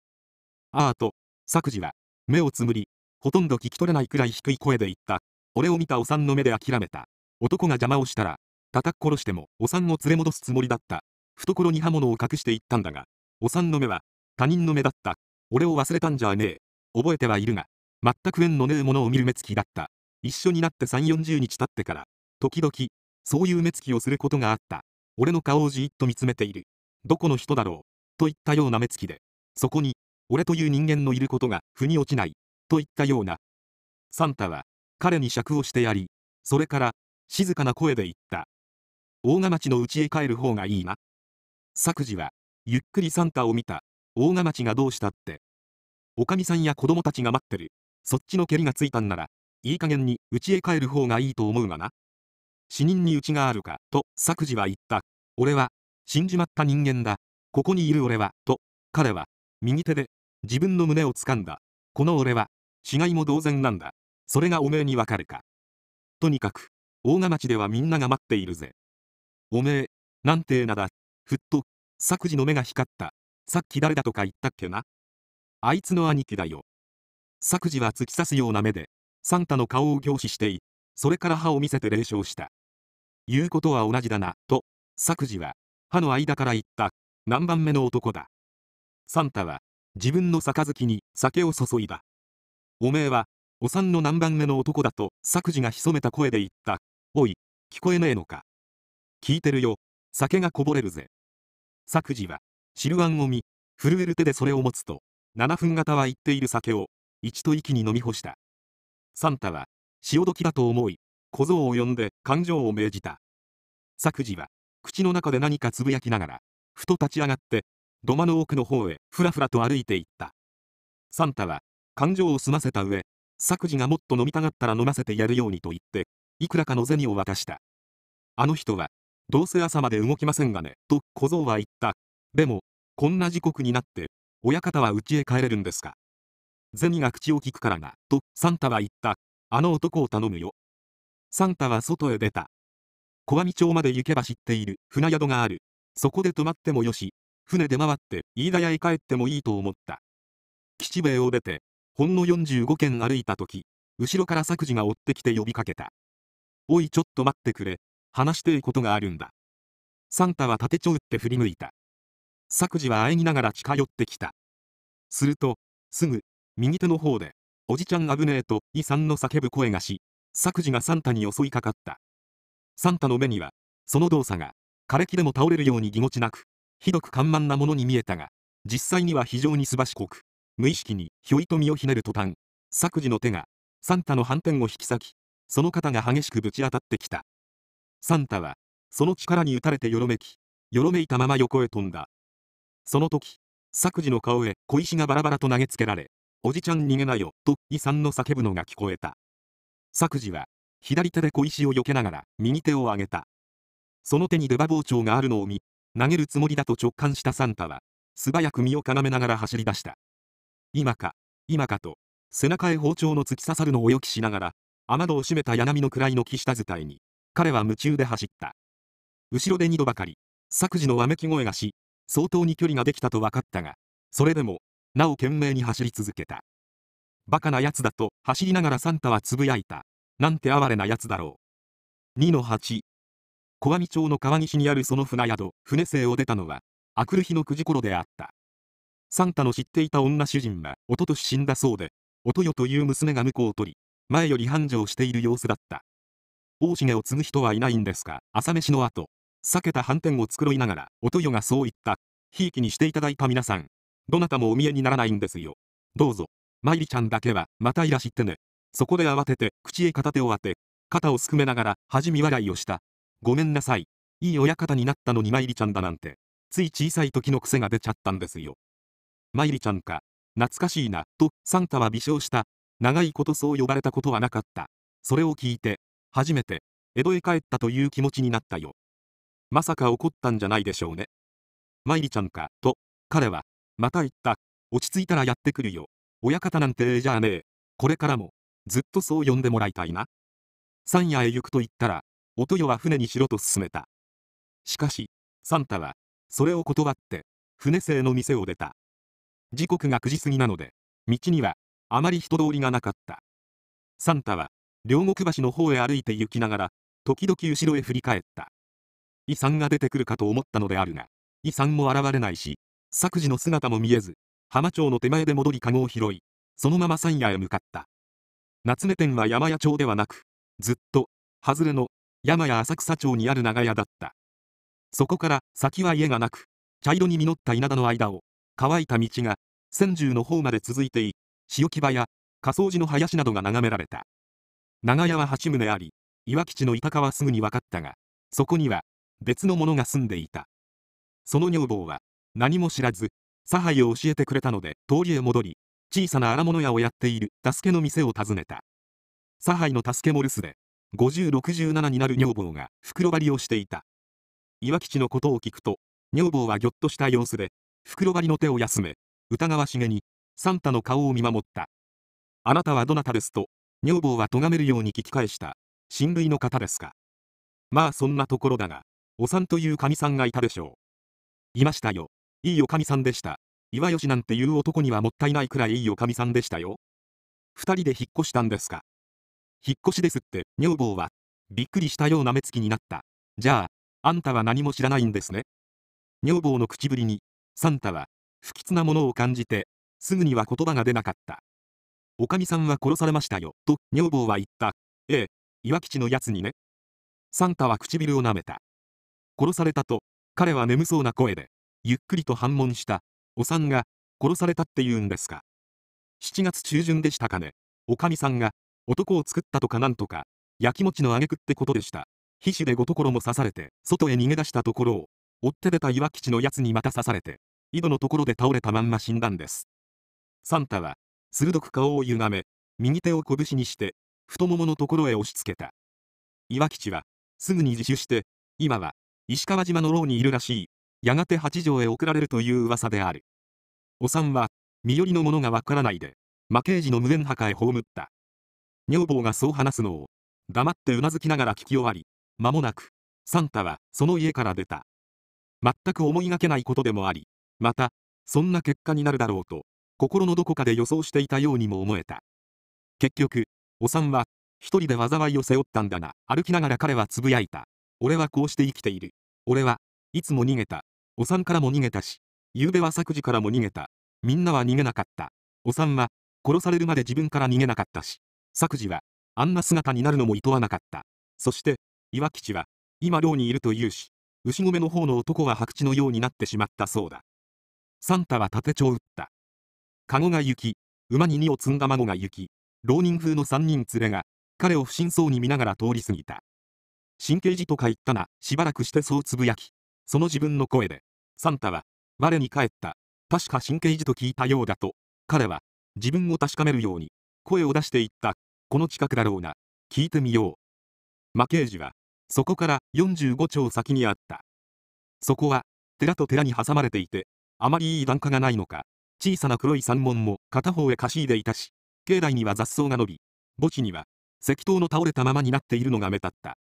ああと、作事は、目をつむり、ほとんど聞き取れないくらい低い声で言った。俺を見たおさんの目で諦めた。男が邪魔をしたら、叩っ殺しても、おさんを連れ戻すつもりだった。懐に刃物を隠していったんだが、おさんの目は、他人の目だった。俺を忘れたんじゃねえ。覚えてはいるが、全く縁のねえものを見る目つきだった。一緒になって3 4 0日経ってから時々そういう目つきをすることがあった俺の顔をじーっと見つめているどこの人だろうといったような目つきでそこに俺という人間のいることが腑に落ちないといったようなサンタは彼に釈をしてやりそれから静かな声で言った大賀町の家へ帰る方がいいな作事はゆっくりサンタを見た大賀町がどうしたっておかみさんや子供たちが待ってるそっちのけりがついたんならいい加減に家へ帰る方がいいと思うがな。死人に家があるか、と作事は言った。俺は、死んじまった人間だ。ここにいる俺は、と、彼は、右手で、自分の胸を掴んだ。この俺は、死骸も同然なんだ。それがおめえにわかるか。とにかく、大賀町ではみんなが待っているぜ。おめえ、なんてえなだ。ふっと、作事の目が光った。さっき誰だとか言ったっけな。あいつの兄貴だよ。作事は突き刺すような目で、サンタの顔を凝視してい、それから歯を見せて冷笑した。言うことは同じだな、と、作事は、歯の間から言った、何番目の男だ。サンタは、自分の杯に酒を注いだ。おめえは、お産の何番目の男だと、作事が潜めた声で言った。おい、聞こえねえのか。聞いてるよ、酒がこぼれるぜ。作事は、汁んを見、震える手でそれを持つと、7分型は言っている酒を、一と息に飲み干した。サンタは潮時だと思い小僧を呼んで感情を命じた作事は口の中で何かつぶやきながらふと立ち上がって土間の奥の方へふらふらと歩いていったサンタは感情を済ませた上作事がもっと飲みたがったら飲ませてやるようにと言っていくらかの銭を渡したあの人はどうせ朝まで動きませんがねと小僧は言ったでもこんな時刻になって親方は家へ帰れるんですか銭が口を聞くからな、とサンタは言った。あの男を頼むよ。サンタは外へ出た。小網町まで行けば知っている船宿がある。そこで泊まってもよし、船で回って飯田屋へ帰ってもいいと思った。吉兵衛を出て、ほんの45軒歩いた時、後ろから作事が追ってきて呼びかけた。おいちょっと待ってくれ、話していことがあるんだ。サンタは縦うって振り向いた。作事はあえぎながら近寄ってきた。すると、すぐ右手の方で、おじちゃん危ねえと、イさんの叫ぶ声がし、作事がサンタに襲いかかった。サンタの目には、その動作が、枯れ木でも倒れるようにぎごちなく、ひどく緩慢なものに見えたが、実際には非常にすばしこく、無意識にひょいと身をひねる途端、作事の手が、サンタの反転を引き裂き、その肩が激しくぶち当たってきた。サンタは、その力に打たれてよろめき、よろめいたまま横へ飛んだ。その時、作事の顔へ小石がバラバラと投げつけられ、おじちゃん逃げなよ、と、遺産の叫ぶのが聞こえた。作事は、左手で小石を避けながら、右手を上げた。その手に出刃包丁があるのを見、投げるつもりだと直感したサンタは、素早く身をかがめながら走り出した。今か、今かと、背中へ包丁の突き刺さるのを予期しながら、雨戸を閉めた柳の位の木下伝いに、彼は夢中で走った。後ろで二度ばかり、作事のわめき声がし、相当に距離ができたと分かったが、それでも、なお懸命に走り続けた。バカな奴だと走りながらサンタはつぶやいた。なんて哀れな奴だろう。2-8小網町の川岸にあるその船宿、船生を出たのは、明くる日の9時頃であった。サンタの知っていた女主人は、おととし死んだそうで、おとよという娘が婿を取り、前より繁盛している様子だった。大重を継ぐ人はいないんですか朝飯の後、避けた斑点を繕いながら、おとよがそう言った。ひいきにしていただいた皆さん、どなたもお見えにならないんですよ。どうぞ。まいりちゃんだけは、またいらしてね。そこで慌てて、口へ片手を当て、肩をすくめながら、恥み笑いをした。ごめんなさい。いい親方になったのにまいりちゃんだなんて。つい小さい時の癖が出ちゃったんですよ。まいりちゃんか。懐かしいな、と、サンタは微笑した。長いことそう呼ばれたことはなかった。それを聞いて、初めて、江戸へ帰ったという気持ちになったよ。まさか怒ったんじゃないでしょうね。まいりちゃんか、と、彼は、また言った。落ち着いたらやってくるよ。親方なんてええじゃあねえ。これからも、ずっとそう呼んでもらいたいな。山夜へ行くと言ったら、お豊は船にしろと勧めた。しかし、サンタは、それを断って、船製の店を出た。時刻が9時過ぎなので、道には、あまり人通りがなかった。サンタは、両国橋の方へ歩いて行きながら、時々後ろへ振り返った。遺産が出てくるかと思ったのであるが、遺産も現れないし、作事の姿も見えず、浜町の手前で戻り籠を拾い、そのまま山野へ向かった。夏目店は山屋町ではなく、ずっと、外れの、山屋浅草町にある長屋だった。そこから先は家がなく、茶色に実った稲田の間を、乾いた道が、千住の方まで続いてい、塩木場や、仮想寺の林などが眺められた。長屋は8棟あり、岩吉の板川すぐに分かったが、そこには、別の者が住んでいた。その女房は、何も知らず、差配を教えてくれたので、通りへ戻り、小さな荒物屋をやっている、助けの店を訪ねた。差配の助けも留守で、5067になる女房が袋張りをしていた。岩吉のことを聞くと、女房はぎょっとした様子で、袋張りの手を休め、疑わしげに、サンタの顔を見守った。あなたはどなたですと、女房は咎めるように聞き返した。親類の方ですか。まあそんなところだが、お産という神さんがいたでしょう。いましたよ。いいおかみさんでした。岩吉なんていう男にはもったいないくらいいいおかみさんでしたよ。二人で引っ越したんですか。引っ越しですって、女房は。びっくりしたような目つきになった。じゃあ、あんたは何も知らないんですね。女房の口ぶりに、サンタは、不吉なものを感じて、すぐには言葉が出なかった。おかみさんは殺されましたよ、と女房は言った。ええ、岩吉のやつにね。サンタは唇を舐めた。殺されたと、彼は眠そうな声で。ゆっくりと反問した。おさんが、殺されたって言うんですか。7月中旬でしたかね。おかみさんが、男を作ったとかなんとか、やきもちのげくってことでした。皮脂でごところも刺されて、外へ逃げ出したところを、追って出た岩吉のやつにまた刺されて、井戸のところで倒れたまんま死んだんです。サンタは、鋭く顔を歪め、右手を拳にして、太もものところへ押し付けた。岩吉は、すぐに自首して、今は、石川島の牢にいるらしい、やがて八条へ送られるという噂である。お産は、身寄りのものがわからないで、魔刑事の無縁墓へ葬った。女房がそう話すのを、黙ってうなずきながら聞き終わり、間もなく、サンタはその家から出た。全く思いがけないことでもあり、また、そんな結果になるだろうと、心のどこかで予想していたようにも思えた。結局、お産は、一人で災いを背負ったんだが、歩きながら彼はつぶやいた。俺はこうして生きている。俺はいつも逃げた。お産からも逃げたし、夕べは作事からも逃げた。みんなは逃げなかった。お産は、殺されるまで自分から逃げなかったし、作事は、あんな姿になるのも厭わなかった。そして、岩吉は、今寮にいるというし、牛込の方の男は白地のようになってしまったそうだ。サンタは盾帳打った。籠が行き、馬に荷を積んだ孫が行き、浪人風の三人連れが、彼を不審そうに見ながら通り過ぎた。神経児とか言ったな、しばらくしてそうつぶやき、その自分の声で、サンタは、我に返った、確か神経児と聞いたようだと、彼は、自分を確かめるように、声を出していった、この近くだろうな、聞いてみよう。魔刑事は、そこから45丁先にあった。そこは、寺と寺に挟まれていて、あまりいい檀家がないのか、小さな黒い山門も片方へかしいでいたし、境内には雑草が伸び、墓地には、石塔の倒れたままになっているのが目立った。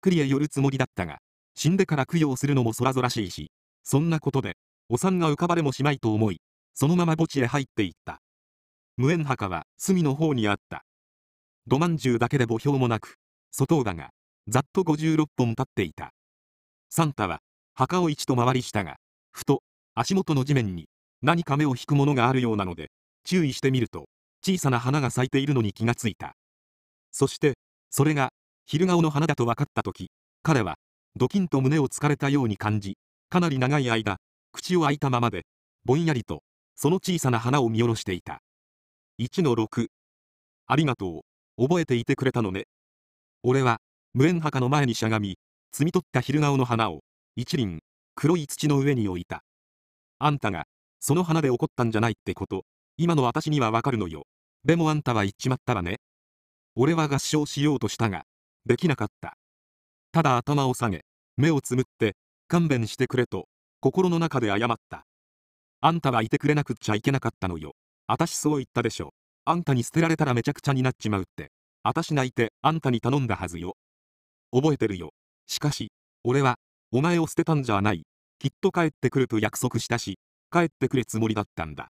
クリへ寄るつもりだったが、死んでから供養するのもそらぞらしいし、そんなことで、お産が浮かばれもしまいと思い、そのまま墓地へ入っていった。無縁墓は隅の方にあった。土まんじゅうだけで墓標もなく、外だが、ざっと56本立っていた。サンタは、墓を一と回りしたが、ふと、足元の地面に、何か目を引くものがあるようなので、注意してみると、小さな花が咲いているのに気がついた。そして、それが、昼顔の花だと分かったとき、彼は、ドキンと胸をつかれたように感じ、かなり長い間、口を開いたままで、ぼんやりと、その小さな花を見下ろしていた。1-6。ありがとう。覚えていてくれたのね。俺は、無縁墓の前にしゃがみ、摘み取った昼顔の花を、一輪、黒い土の上に置いた。あんたが、その花で怒ったんじゃないってこと、今の私にはわかるのよ。でもあんたは言っちまったらね。俺は合唱しようとしたが、できなかった。ただ頭を下げ、目をつむって、勘弁してくれと、心の中で謝った。あんたはいてくれなくっちゃいけなかったのよ。あたしそう言ったでしょ。あんたに捨てられたらめちゃくちゃになっちまうって。あたし泣いてあんたに頼んだはずよ。覚えてるよ。しかし、俺は、お前を捨てたんじゃない。きっと帰ってくると約束したし、帰ってくるつもりだったんだ。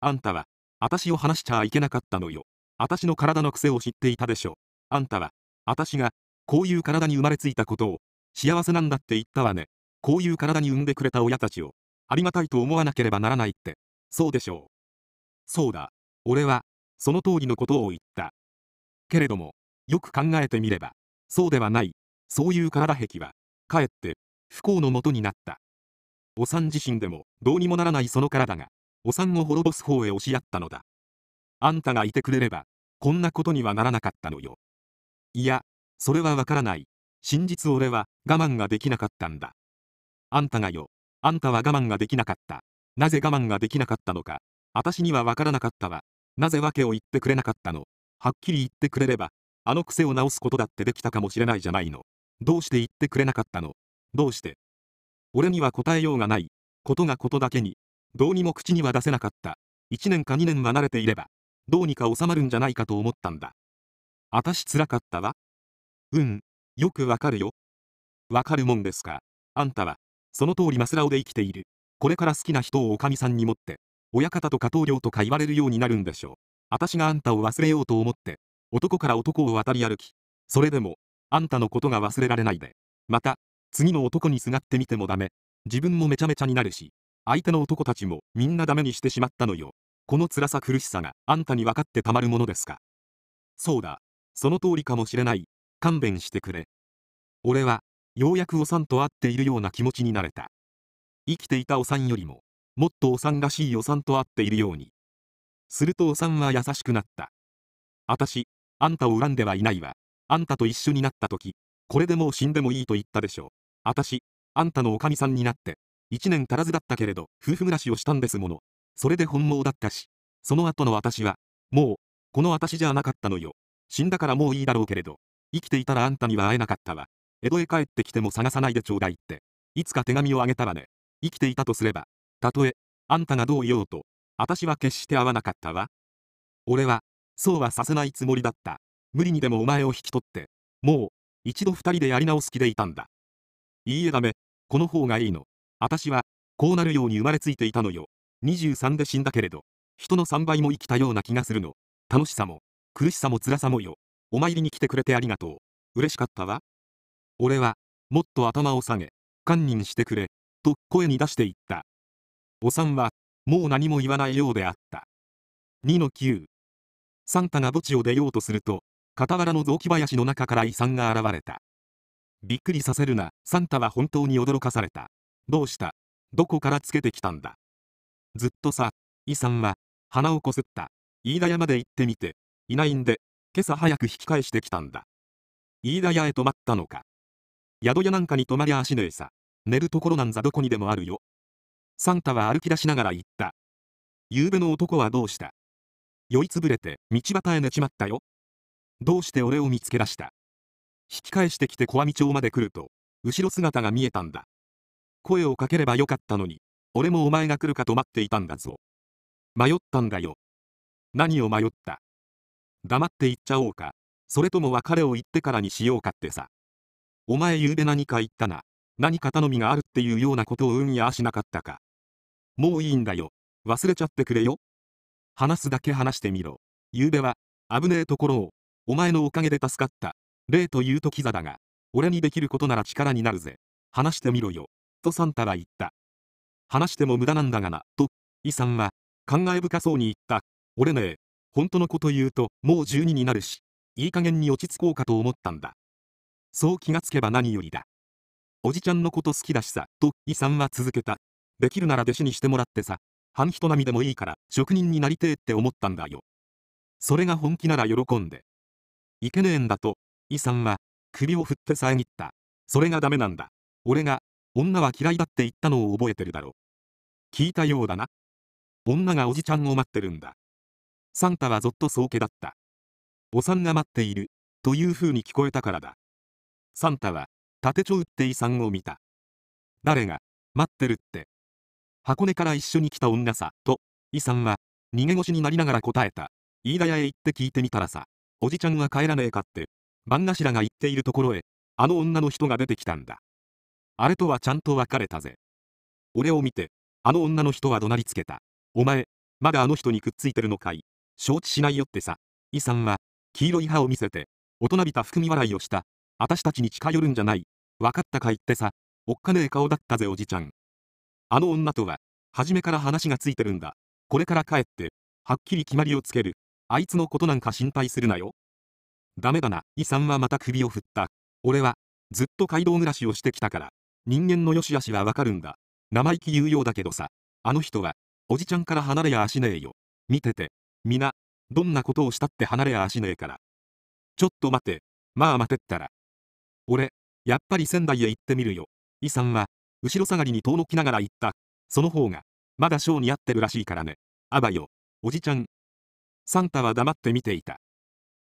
あんたは、あたしを話しちゃいけなかったのよ。あたしの体の癖を知っていたでしょ。あんたは、あたしが、こういう体に生まれついたことを、幸せなんだって言ったわね。こういう体に産んでくれた親たちを、ありがたいと思わなければならないって、そうでしょう。そうだ、俺は、その通りのことを言った。けれども、よく考えてみれば、そうではない、そういう体壁は、かえって、不幸のもとになった。おさん自身でも、どうにもならないその体が、おさんを滅ぼす方へ押しやったのだ。あんたがいてくれれば、こんなことにはならなかったのよ。いや、それはわからない。真実俺は我慢ができなかったんだ。あんたがよ。あんたは我慢ができなかった。なぜ我慢ができなかったのか。私にはわからなかったわ。なぜ訳を言ってくれなかったの。はっきり言ってくれれば、あの癖を直すことだってできたかもしれないじゃないの。どうして言ってくれなかったの。どうして。俺には答えようがない。ことがことだけに。どうにも口には出せなかった。1年か2年は慣れていれば、どうにか収まるんじゃないかと思ったんだ。あたしつらかったわ。うん、よくわかるよ。わかるもんですか。あんたは、その通りマスラオで生きている。これから好きな人をおかみさんに持って、親方とか棟梁とか言われるようになるんでしょう。私があんたを忘れようと思って、男から男を渡り歩き、それでも、あんたのことが忘れられないで。また、次の男にすがってみてもダメ。自分もめちゃめちゃになるし、相手の男たちもみんなダメにしてしまったのよ。この辛さ苦しさがあんたに分かってたまるものですか。そうだ、その通りかもしれない。勘弁してくれ。俺は、ようやくおさんと会っているような気持ちになれた。生きていたおさんよりも、もっとおさんらしいおさんと会っているように。するとおさんは優しくなった。あたし、あんたを恨んではいないわ。あんたと一緒になった時、これでもう死んでもいいと言ったでしょう。あたし、あんたのおかみさんになって、一年足らずだったけれど、夫婦暮らしをしたんですもの。それで本望だったし、その後の私は、もう、この私じゃなかったのよ。死んだからもういいだろうけれど、生きていたらあんたには会えなかったわ。江戸へ帰ってきても探さないでちょうだいって。いつか手紙をあげたわね。生きていたとすれば、たとえ、あんたがどう言おうと、私は決して会わなかったわ。俺は、そうはさせないつもりだった。無理にでもお前を引き取って、もう、一度二人でやり直す気でいたんだ。いいえダメ、この方がいいの。私は、こうなるように生まれついていたのよ。23で死んだけれど、人の3倍も生きたような気がするの。楽しさも、苦しさも辛さもよ。お参りに来てくれてありがとう。嬉しかったわ。俺は、もっと頭を下げ、堪忍してくれ、と声に出していった。お産は、もう何も言わないようであった。2の9。サンタが墓地を出ようとすると、傍らの雑木林の中から遺産が現れた。びっくりさせるな、サンタは本当に驚かされた。どうしたどこからつけてきたんだずっとさ、遺産は、鼻をこすった。飯田屋まで行ってみて、いないんで、今朝早く引き返してきたんだ。飯田屋へ泊まったのか。宿屋なんかに泊まりゃしねえさ。寝るところなんざどこにでもあるよ。サンタは歩き出しながら言った。夕べの男はどうした酔いつぶれて道端へ寝ちまったよ。どうして俺を見つけ出した引き返してきて小網町まで来ると、後ろ姿が見えたんだ。声をかければよかったのに、俺もお前が来るかと待っていたんだぞ。迷ったんだよ。何を迷った黙って言っちゃおうか。それとも別れを言ってからにしようかってさ。お前ゆうべ何か言ったな。何か頼みがあるっていうようなことをうんやしなかったか。もういいんだよ。忘れちゃってくれよ。話すだけ話してみろ。ゆうべは、危ねえところを、お前のおかげで助かった。例というとキザだが、俺にできることなら力になるぜ。話してみろよ。とサンタは言った。話しても無駄なんだがな、と、イさんは、感慨深そうに言った。俺ね本当のこと言うと、もう12になるし、いい加減に落ち着こうかと思ったんだ。そう気がつけば何よりだ。おじちゃんのこと好きだしさ、と、イさんは続けた。できるなら弟子にしてもらってさ、半人並みでもいいから、職人になりてえって思ったんだよ。それが本気なら喜んで。いけねえんだと、イさんは、首を振って遮った。それがダメなんだ。俺が、女は嫌いだって言ったのを覚えてるだろ。聞いたようだな。女がおじちゃんを待ってるんだ。サンタはぞっと宗家だった。お産が待っている、という風に聞こえたからだ。サンタは、縦丁うって遺産を見た。誰が、待ってるって。箱根から一緒に来た女さ、と、遺産は、逃げ腰になりながら答えた。飯田屋へ行って聞いてみたらさ、おじちゃんは帰らねえかって、番頭が言っているところへ、あの女の人が出てきたんだ。あれとはちゃんと別れたぜ。俺を見て、あの女の人は怒鳴りつけた。お前、まだあの人にくっついてるのかい承知しないよってさ。イさんは、黄色い歯を見せて、大人びた含み笑いをした。あたしたちに近寄るんじゃない。分かったか言ってさ。おっかねえ顔だったぜおじちゃん。あの女とは、初めから話がついてるんだ。これから帰って、はっきり決まりをつける。あいつのことなんか心配するなよ。ダメだな。イさんはまた首を振った。俺は、ずっと街道暮らしをしてきたから、人間の良し悪しはわかるんだ。生意気言うようだけどさ。あの人は、おじちゃんから離れやしねえよ。見てて、皆、どんなことをしたって離れやしねえから。ちょっと待て、まあ待てったら。俺、やっぱり仙台へ行ってみるよ。イさんは、後ろ下がりに遠のきながら言った。その方が、まだショーに合ってるらしいからね。あばよ、おじちゃん。サンタは黙って見ていた。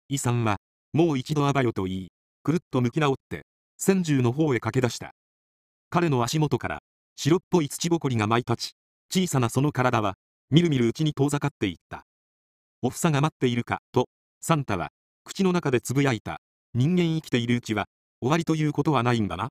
イさんは、もう一度あばよと言い、くるっと向き直って、千住の方へ駆け出した。彼の足元から、白っぽい土ぼこりが舞い立ち、小さなその体は、みるみるうちに遠ざかっていった。おさが待っているかとサンタは口の中でつぶやいた人間生きているうちは終わりということはないんだな